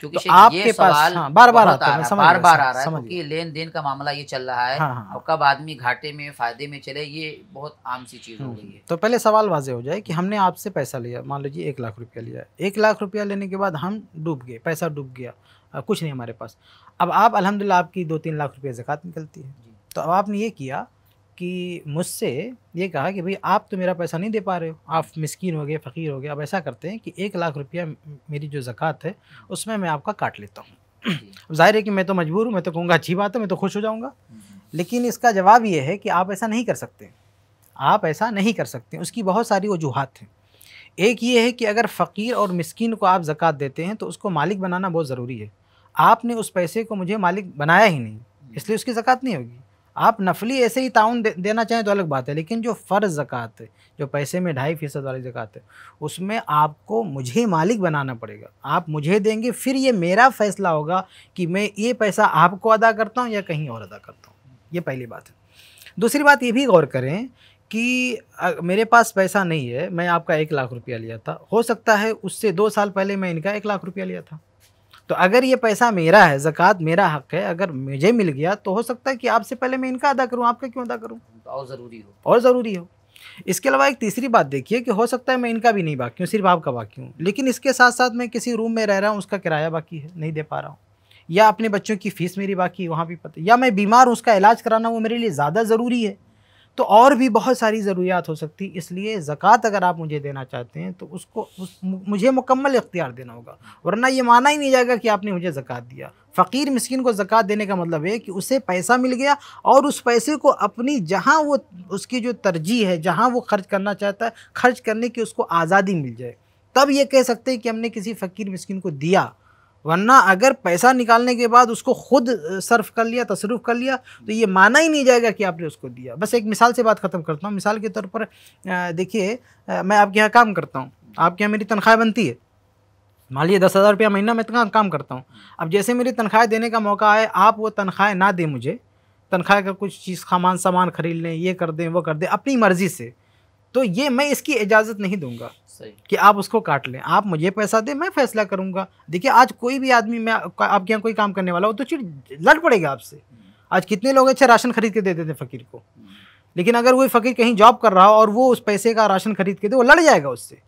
क्योंकि तो आपके पास हाँ, बार बार आता है बार बार आ रहा है क्योंकि लेन देन का मामला ये चल रहा है हाँ, हाँ, और कब आदमी घाटे में फायदे में चले ये बहुत आम सी चीज हो हम्म, गई है तो पहले सवाल वाजे हो जाए कि हमने आपसे पैसा लिया मान लीजिए एक लाख रुपया लिया एक लाख रुपया लेने के बाद हम डूब गए पैसा डूब गया कुछ नहीं हमारे पास अब आप अलहमदिल्ला आपकी दो तीन लाख रुपया जक़ात निकलती है तो अब आपने ये किया कि मुझसे ये कहा कि भाई आप तो मेरा पैसा नहीं दे पा रहे हो आप मिसकिन हो गए फ़कीर हो गए अब ऐसा करते हैं कि एक लाख रुपया मेरी जो ज़क़़त है हम्म। उसमें मैं आपका काट लेता हूँ जाहिर है कि मैं तो मजबूर हूँ मैं तो कहूँगा अच्छी बात है मैं तो खुश हो जाऊँगा हम्म। लेकिन इसका जवाब ये है कि आप ऐसा नहीं कर सकते आप ऐसा नहीं कर सकते उसकी बहुत सारी वजूहत हैं एक ये है कि अगर फ़कीर और मिसकिन को आप ज़क़़त देते हैं तो उसको मालिक बनाना बहुत ज़रूरी है आपने उस पैसे को मुझे मालिक बनाया ही नहीं हम्म। इसलिए उसकी ज़क़़त नहीं होगी आप नफली ऐसे ही ताउन दे, देना चाहें तो अलग बात है लेकिन जो फ़र्ज है जो पैसे में ढाई फीसद वाली ज़क़़त है उसमें आपको मुझे मालिक बनाना पड़ेगा आप मुझे देंगे फिर ये मेरा फ़ैसला होगा कि मैं ये पैसा आपको अदा करता हूँ या कहीं और अदा करता हूँ ये पहली बात है दूसरी बात ये भी गौर करें कि मेरे पास पैसा नहीं है मैं आपका एक लाख रुपया लिया था हो सकता है उससे दो साल पहले मैं इनका एक लाख रुपया लिया था तो अगर ये पैसा मेरा है जक़ात मेरा हक है अगर मुझे मिल गया तो हो सकता है कि आपसे पहले मैं इनका अदा करूँ आपका क्यों अदा करूँ और ज़रूरी हो और ज़रूरी हो इसके अलावा एक तीसरी बात देखिए कि हो सकता है मैं इनका भी नहीं बाकी हूँ सिर्फ आपका बाकी हूँ लेकिन इसके साथ साथ मैं किसी रूम में रह रहा हूँ उसका किराया बाकी है नहीं दे पा रहा हूँ या अपने बच्चों की फ़ीस मेरी बाकी है वहाँ भी पता या मैं बीमार हूँ उसका इलाज कराना वो मेरे लिए ज़्यादा ज़रूरी है तो और भी बहुत सारी ज़रूरियात हो सकती इसलिए ज़क़़त अगर आप मुझे देना चाहते हैं तो उसको उस, मुझे मुकम्मल इख्तियार देना होगा वरना ये माना ही नहीं जाएगा कि आपने मुझे ज़क़़त दिया फ़कीर मिस्किन को ज़क़़त देने का मतलब है कि उसे पैसा मिल गया और उस पैसे को अपनी जहाँ वो उसकी जो तरजीह है जहाँ वो खर्च करना चाहता है खर्च करने की उसको आज़ादी मिल जाए तब ये कह सकते हैं कि हमने किसी फ़कीर मिस्किन को दिया वरना अगर पैसा निकालने के बाद उसको खुद सर्फ कर लिया तसरुफ कर लिया तो ये माना ही नहीं जाएगा कि आपने उसको दिया बस एक मिसाल से बात ख़त्म करता हूँ मिसाल के तौर पर देखिए मैं आपके यहाँ काम करता हूँ आपके यहाँ मेरी तनख्वाह बनती है मान लीजिए दस हज़ार रुपया महीना मैं इतना काम करता हूँ अब जैसे मेरी तनख्वाह देने का मौका आए आप वो तनख्वाह ना दें मुझे तनख्वाह का कुछ चीज़ सामान सामान खरीद लें ये कर दें वो कर दें अपनी मर्ज़ी से तो ये मैं इसकी इजाज़त नहीं दूंगा कि आप उसको काट लें आप मुझे पैसा दें मैं फैसला करूंगा देखिए आज कोई भी आदमी मैं आपके यहाँ कोई काम करने वाला हो तो चिड़ लड़ पड़ेगा आपसे आज कितने लोग अच्छे राशन खरीद के दे देते हैं फ़कीर को लेकिन अगर वो फ़कीर कहीं जॉब कर रहा हो और वो उस पैसे का राशन खरीद के दे वो लड़ जाएगा उससे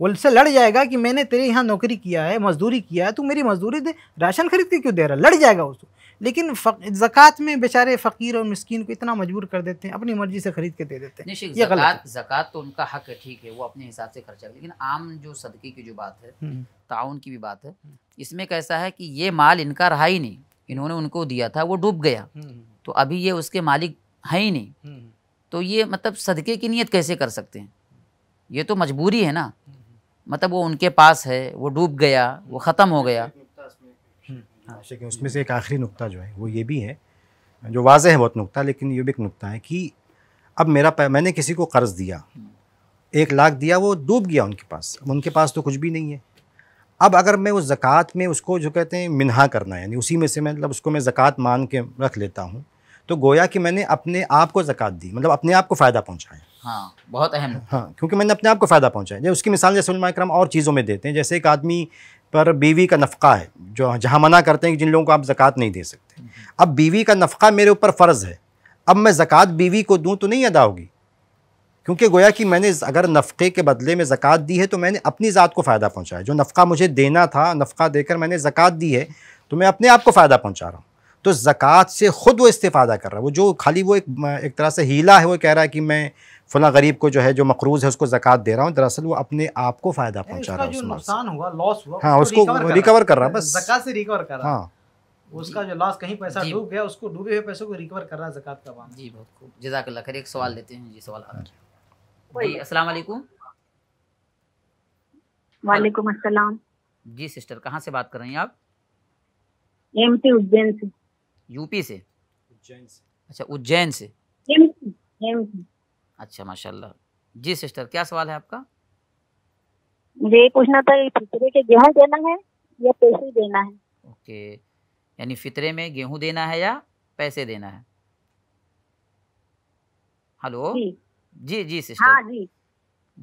वो उससे लड़ जाएगा कि मैंने तेरे यहाँ नौकरी किया है मजदूरी किया है तू मेरी मजदूरी दे राशन खरीद के क्यों दे रहा लड़ जाएगा उसको लेकिन ज़क़़त में बेचारे फ़कीर और मस्किन को इतना मजबूर कर देते हैं अपनी मर्ज़ी से ख़रीद के दे देते हैं जक़ात ज़क़़त तो उनका हक है ठीक है वो अपने हिसाब से खर्चा लेकिन आम जो सदक़े की जो बात है हम्म। ताउन की भी बात है इसमें कैसा है कि ये माल इनका रहा ही नहीं इन्होंने उनको दिया था वो डूब गया हम्म। तो अभी ये उसके मालिक है ही नहीं हम्म। तो ये मतलब सदक़े की नीयत कैसे कर सकते हैं ये तो मजबूरी है ना मतलब वो उनके पास है वो डूब गया वो ख़त्म हो गया हाँ लेकिन उसमें से एक आखिरी नुकता जो है वो ये भी है जो वाजह है बहुत नुकता लेकिन ये भी एक नुकता है कि अब मेरा मैंने किसी को कर्ज़ दिया एक लाख दिया वो डूब गया उनके पास अब उनके पास तो कुछ भी नहीं है अब अगर मैं उस जक़ात में उसको जो कहते हैं मिनहा करना यानी उसी में से मैं मतलब उसको मैं ज़क़़त मान के रख लेता हूँ तो गोया कि मैंने अपने आप को ज़क़़त दी मतलब अपने आप को फ़ायदा पहुँचाया हाँ बहुत अहम हाँ क्योंकि मैंने अपने आप को फ़ायदा पहुँचाया जैसे उसकी मिसाल जैसे उलमा और चीज़ों में देते हैं जैसे एक आदमी पर बीवी का नफ़ा है जो जहाँ मना करते हैं कि जिन लोगों को आप ज़क़़त नहीं दे सकते अब बीवी का नफ़ा मेरे ऊपर फ़र्ज़ है अब मैं ज़क़़त बीवी को दूँ तो नहीं अदा होगी क्योंकि गोया कि मैंने अगर नफ़े के बदले में ज़क़़त दी है तो मैंने अपनी ज़ात को फ़ायदा पहुँचाया जो नफ़ा मुझे देना था नफ़ा देकर मैंने ज़क़़त दी है तो मैं अपने आप को फ़ायदा पहुँचा रहा हूँ तो ज़क़़त से ख़ुद वो इस्तेफ़ादा कर रहा है वो जो खाली वो एक एक तरह से हीला है वो कह रहा है कि मैं फला गरीब को जो है जो मकरूज है उसको जक़ात दे रहा हूँ दरअसल वो अपने आप को फ़ायदा पहुँचा रहा है हाँ उसको रिकवर कर रहा है बस जक़ात से रिकवर कर रहा हाँ उसका जो लॉस कहीं पैसा डूब गया उसको डूबे हुए पैसों को रिकवर कर रहा है जकत का वाम जी बहुत खूब जजाक लखर एक सवाल लेते हैं जी सवाल आ रहा है भाई अस्सलाम वालेकुम वालेकुम अस्सलाम जी सिस्टर कहां से बात कर रही हैं आप एमपी उज्जैन से यूपी से उज्जैन से अच्छा उज्जैन से एमपी एमटी अच्छा माशाल्लाह जी सिस्टर क्या सवाल है आपका मुझे ये पूछना था फितरे के गेहूँ देना है या पैसे देना है ओके यानी फितरे में गेहूँ देना है या पैसे देना है हेलो जी जी सिस्टर हाँ जी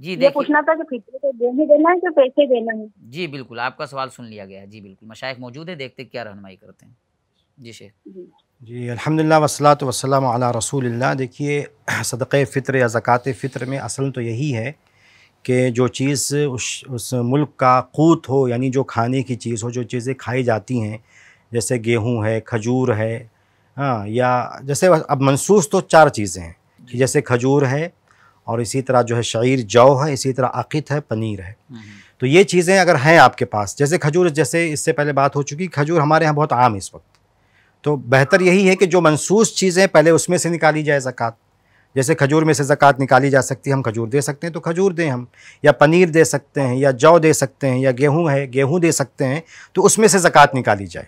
जी देखिए पूछना था कि फितरे के गेहूँ देना है या पैसे देना है जी बिल्कुल आपका सवाल सुन लिया गया जी बिल्कुल मशाइक मौजूद है देखते क्या रहनमाई करते हैं जी शेख जी अल्हम्दुलिल्लाह वसलात वसलाम अला रसूलिल्लाह देखिए सदक़ फ़ितर या ज़क़़त फ़ितर में असल तो यही है कि जो चीज़ उस उस मुल्क का कूत हो यानी जो खाने की चीज़ हो जो चीज़ें खाई जाती हैं जैसे गेहूँ है खजूर है हाँ या जैसे अब मनसूस तो चार चीज़ें हैं कि जैसे खजूर है और इसी तरह जो है शायर जौ है इसी तरह आकित है पनीर है हम्म, हम्म। तो ये चीज़ें अगर हैं आपके पास जैसे खजूर जैसे इससे पहले बात हो चुकी खजूर हमारे यहाँ बहुत आम इस वक्त तो बेहतर यही है कि जो मनसूस चीज़ें पहले उसमें से निकाली जाए ज़क़़त जैसे खजूर में से ज़क़़त निकाली जा सकती है हम खजूर दे सकते हैं तो खजूर दें हम या पनीर दे सकते हैं या जौ दे सकते हैं या गेहूं है गेहूं दे सकते हैं तो उसमें से ज़क़़त निकाली जाए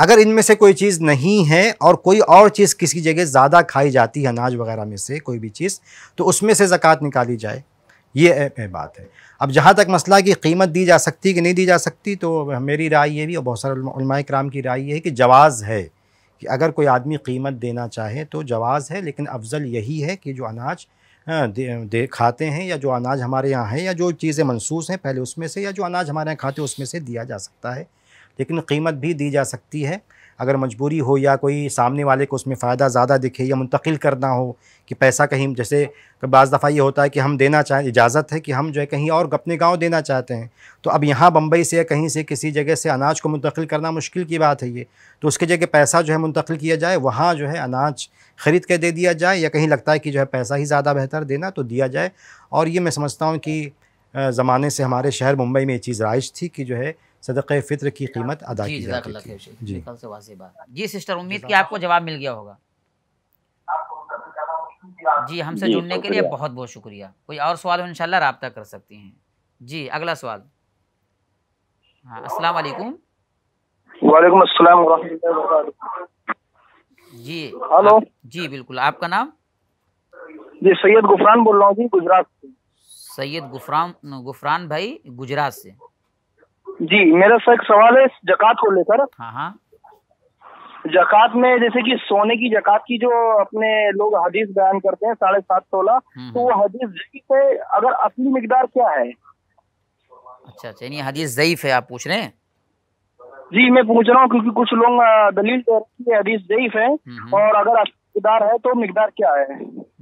अगर इनमें से कोई चीज़ नहीं है और कोई और चीज़ किसी जगह ज़्यादा खाई जाती है अनाज वगैरह में से कोई भी चीज़ तो उसमें से ज़क़़त निकाली जाए ये बात है अब जहाँ तक मसला कि कीमत दी जा सकती कि नहीं दी जा सकती तो मेरी राय ये भी और बहुत सारे कराम की राय ये है कि जवाज़ है कि अगर कोई आदमी कीमत देना चाहे तो जवाज़ है लेकिन अफजल यही है कि जो अनाज दे, दे खाते हैं या जो अनाज हमारे यहाँ है या जो चीज़ें मनसूस हैं पहले उसमें से या जो अनाज हमारे यहाँ खाते हैं उसमें से दिया जा सकता है लेकिन कीमत भी दी जा सकती है अगर मजबूरी हो या कोई सामने वाले को उसमें फ़ायदा ज़्यादा दिखे या मुंतकिल करना हो कि पैसा कहीं जैसे बाज़ दफ़ा ये होता है कि हम देना चाहें इजाज़त है कि हम जो है कहीं और अपने गाँव देना चाहते हैं तो अब यहाँ बम्बई से या कहीं से किसी जगह से अनाज को मुंतकिल करना मुश्किल की बात है ये तो उसके जगह पैसा जो है मुंतकिल किया जाए वहाँ जो है अनाज ख़रीद के दे दिया जाए या कहीं लगता है कि जो है पैसा ही ज़्यादा बेहतर देना तो दिया जाए और ये मैं समझता हूँ कि ज़माने से हमारे शहर मुंबई में ये चीज़ राइज थी कि जो है सदक़ फितर की कीमत अदा की जाती थी जी जी सिस्टर उम्मीद की आपको जवाब मिल गया होगा जी हमसे जुड़ने के लिए बहुत बहुत शुक्रिया कोई और सवाल हो इनशाला रबता कर सकती हैं जी अगला सवाल हाँ अस्सलाम वालेकुम वालेकुम अस्सलाम जी हेलो जी बिल्कुल आपका नाम जी सैयद गुफरान बोल रहा हूँ जी गुजरात से सैयद गुफरान गुफरान भाई गुजरात से जी मेरा सर एक सवाल है जक़ात को लेकर हाँ, हाँ। जक़ात में जैसे कि सोने की जक़ात की जो अपने लोग हदीस बयान करते हैं साढ़े सात सोलह हम्म, तो वो हम्म। हदीस जयीफ है अगर असली मकदार क्या है अच्छा अच्छा यानी हदीस जयीफ है आप पूछ रहे हैं जी मैं पूछ रहा हूँ क्योंकि कुछ लोग दलील कह रहे हैं हदीस जयीफ है हम्म, और अगर मकदार है तो मकदार क्या है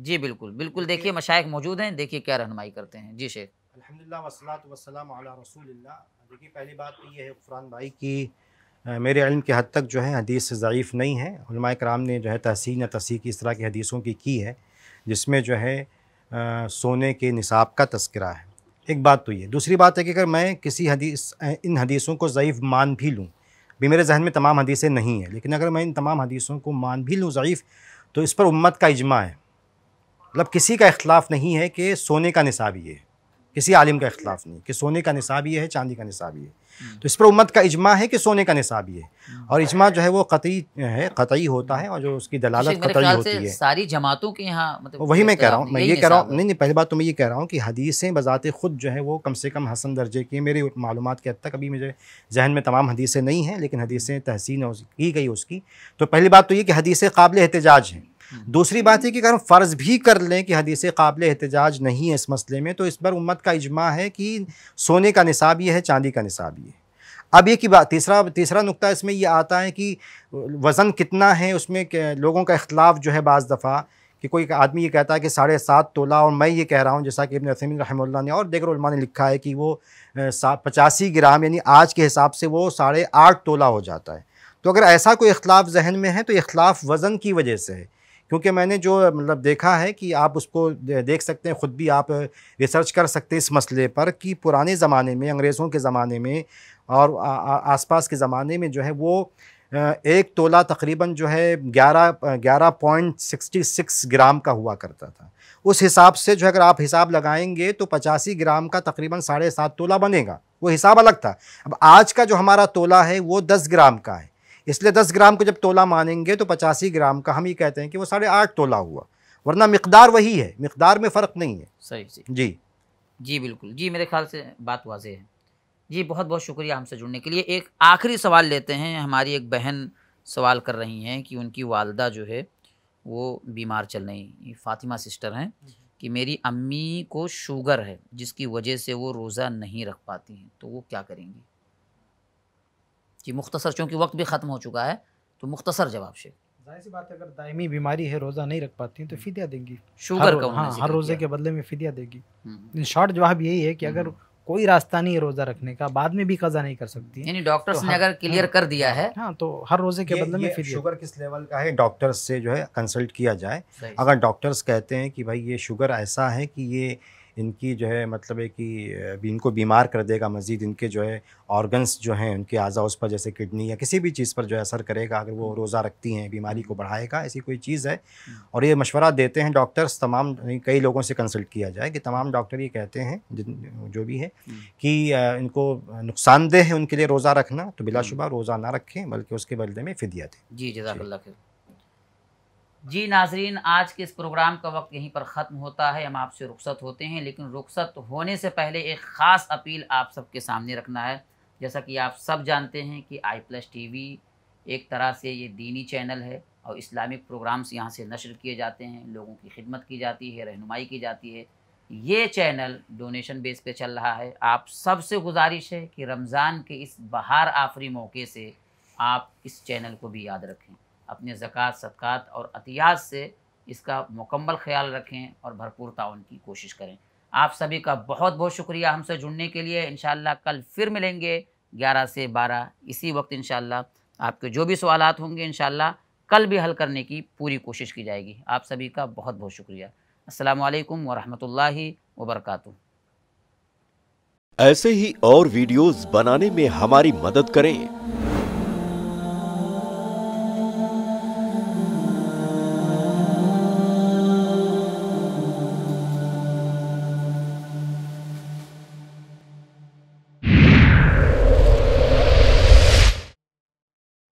जी बिल्कुल बिल्कुल देखिए मशाइ मौजूद हैं देखिए क्या रहनमाई करते हैं जी शेख अलहमदिल्ला वसलात वसलाम रसूल देखिए पहली बात तो ये है फ़ुरान भाई की मेरे इल्म के हद तक जो है हदीस ज़यीफ़ नहीं है कराम ने जो है तहसीन या तसी की इस तरह की हदीसों की की है जिसमें जो है आ, सोने के निसाब का तस्करा है एक बात तो ये दूसरी बात है कि अगर मैं किसी हदीस इन हदीसों को ज़यीफ़ मान भी लूँ भी मेरे जहन में तमाम हदीसें नहीं हैं लेकिन अगर मैं इन तमाम हदीसों को मान भी लूँ ज़यीफ़ तो इस पर उम्मत का इजमा है मतलब किसी का इख्लाफ नहीं है कि सोने का निसाब ये किसी आलिम का इख्तलाफ नहीं कि सोने का निसाब ये है चांदी का निसाब ये है तो इस पर उम्मत का इजमा है कि सोने का निसाब ये है और इजमा जो है वो कतई है कतई होता है और जो उसकी दलालत कतई होती है सारी जमातों के यहाँ मतलब वही मैं कह रहा हूँ मैं ये कह रहा हूँ नहीं नहीं पहली बात तो मैं ये कह रहा हूँ कि हदीसें बजात खुद जो है वो कम से कम हसन दर्जे की मेरे मालूम के हद तक अभी मुझे जहन में तमाम हदीसें नहीं हैं लेकिन हदीसें तहसीन की गई उसकी तो पहली बात तो ये कि हदीसें काबिल एहतजाज हैं हम्म। दूसरी बात है कि अगर हम फ़र्ज़ भी कर लें कि हदीस काबिल एहतजाज नहीं है इस मसले में तो इस पर उम्मत का इजमा है कि सोने का निसाब ये है चांदी का निसाब ये है अब ये ही बात तीसरा तीसरा नुकता इसमें ये आता है कि वज़न कितना है उसमें लोगों का इख्तलाफ जो है बज़ दफ़ा कि कोई आदमी ये कहता है कि साढ़े सात तोला और मैं ये कह रहा हूँ जैसा कि इबन असमिन रहमल्ला ने और देगर उलमा ने लिखा है कि वो पचासी ग्राम यानी आज के हिसाब से वो साढ़े आठ तोला हो जाता है तो अगर ऐसा कोई इख्लाफ जहन में है तो इख्लाफ वज़न की वजह से है क्योंकि मैंने जो मतलब देखा है कि आप उसको देख सकते हैं ख़ुद भी आप रिसर्च कर सकते हैं इस मसले पर कि पुराने ज़माने में अंग्रेज़ों के ज़माने में और आसपास के ज़माने में जो है वो एक तोला तकरीबन जो है ग्यारह ग्यारह पॉइंट सिक्सटी सिक्स ग्राम का हुआ करता था उस हिसाब से जो है अगर आप हिसाब लगाएंगे तो पचासी ग्राम का तकरीबन साढ़े सात तोला बनेगा वो हिसाब अलग था अब आज का जो हमारा तोला है वो दस ग्राम का है इसलिए दस ग्राम को जब तोला मानेंगे तो पचासी ग्राम का हम ये कहते हैं कि वो साढ़े आठ तोला हुआ वरना मकदार वही है मकदार में फ़र्क नहीं है सही सही जी जी बिल्कुल जी मेरे ख्याल से बात वाजे है जी बहुत बहुत शुक्रिया हमसे जुड़ने के लिए एक आखिरी सवाल लेते हैं हमारी एक बहन सवाल कर रही हैं कि उनकी वालदा जो है वो बीमार चल रही फातिमा सिस्टर हैं कि मेरी अम्मी को शुगर है जिसकी वजह से वो रोज़ा नहीं रख पाती हैं तो वो क्या करेंगी जी मुख्तसर चूँकि वक्त भी ख़त्म हो चुका है तो मुख्तसर जवाब शेख जाहिर सी बात अगर दायमी बीमारी है रोज़ा नहीं रख पाती तो हम्म। फिदिया देंगी शुगर का हाँ हर रोज़े के बदले में फिदिया देगी हम्म। शॉर्ट जवाब यही है कि हम्म। अगर कोई रास्ता नहीं है रोजा रखने का बाद में भी कजा नहीं कर सकती यानी डॉक्टर्स तो ने अगर क्लियर हाँ। कर दिया है हाँ तो हर रोजे के बदले में फ़िदिया शुगर किस लेवल का है डॉक्टर्स से जो है कंसल्ट किया जाए अगर डॉक्टर्स कहते हैं कि भाई ये शुगर ऐसा है कि ये इनकी जो है मतलब है कि इनको बीमार कर देगा मज़ीद इनके जो है ऑर्गन्स जो हैं उनके अज़ा उस पर जैसे किडनी या किसी भी चीज़ पर जो है असर करेगा अगर वो हम्म। रोज़ा रखती हैं बीमारी को बढ़ाएगा ऐसी कोई चीज़ है हम्म। और ये मशवरा देते हैं डॉक्टर्स तमाम कई लोगों से कंसल्ट किया जाए कि तमाम डॉक्टर ये कहते हैं जो भी है हम्म। कि इनको नुकसानदेह है उनके लिए रोज़ा रखना तो बिलाशुबा रोज़ा ना रखें बल्कि उसके बदले में फ़िदिया दें जी जजाक जी नाजरीन आज के इस प्रोग्राम का वक्त यहीं पर ख़त्म होता है हम आपसे रुखसत होते हैं लेकिन रुखसत होने से पहले एक ख़ास अपील आप सबके सामने रखना है जैसा कि आप सब जानते हैं कि आई प्लस टी वी एक तरह से ये दीनी चैनल है और इस्लामिक प्रोग्राम्स यहाँ से नशर किए जाते हैं लोगों की खिदमत की जाती है रहनुमाई की जाती है ये चैनल डोनेशन बेस पे चल रहा है आप सबसे गुजारिश है कि रमज़ान के इस बहार आफरी मौके से आप इस चैनल को भी याद रखें अपने ज़क़़त सदक़ात और अतियात से इसका मुकम्मल ख्याल रखें और भरपूर ताउन की कोशिश करें आप सभी का बहुत बहुत शुक्रिया हमसे जुड़ने के लिए इन कल फिर मिलेंगे ग्यारह से बारह इसी वक्त इन आपके जो भी सवाल होंगे इन कल भी हल करने की पूरी कोशिश की जाएगी आप सभी का बहुत बहुत शुक्रिया असलकम वरहमल वबरकू ऐसे ही और वीडियोस बनाने में हमारी मदद करें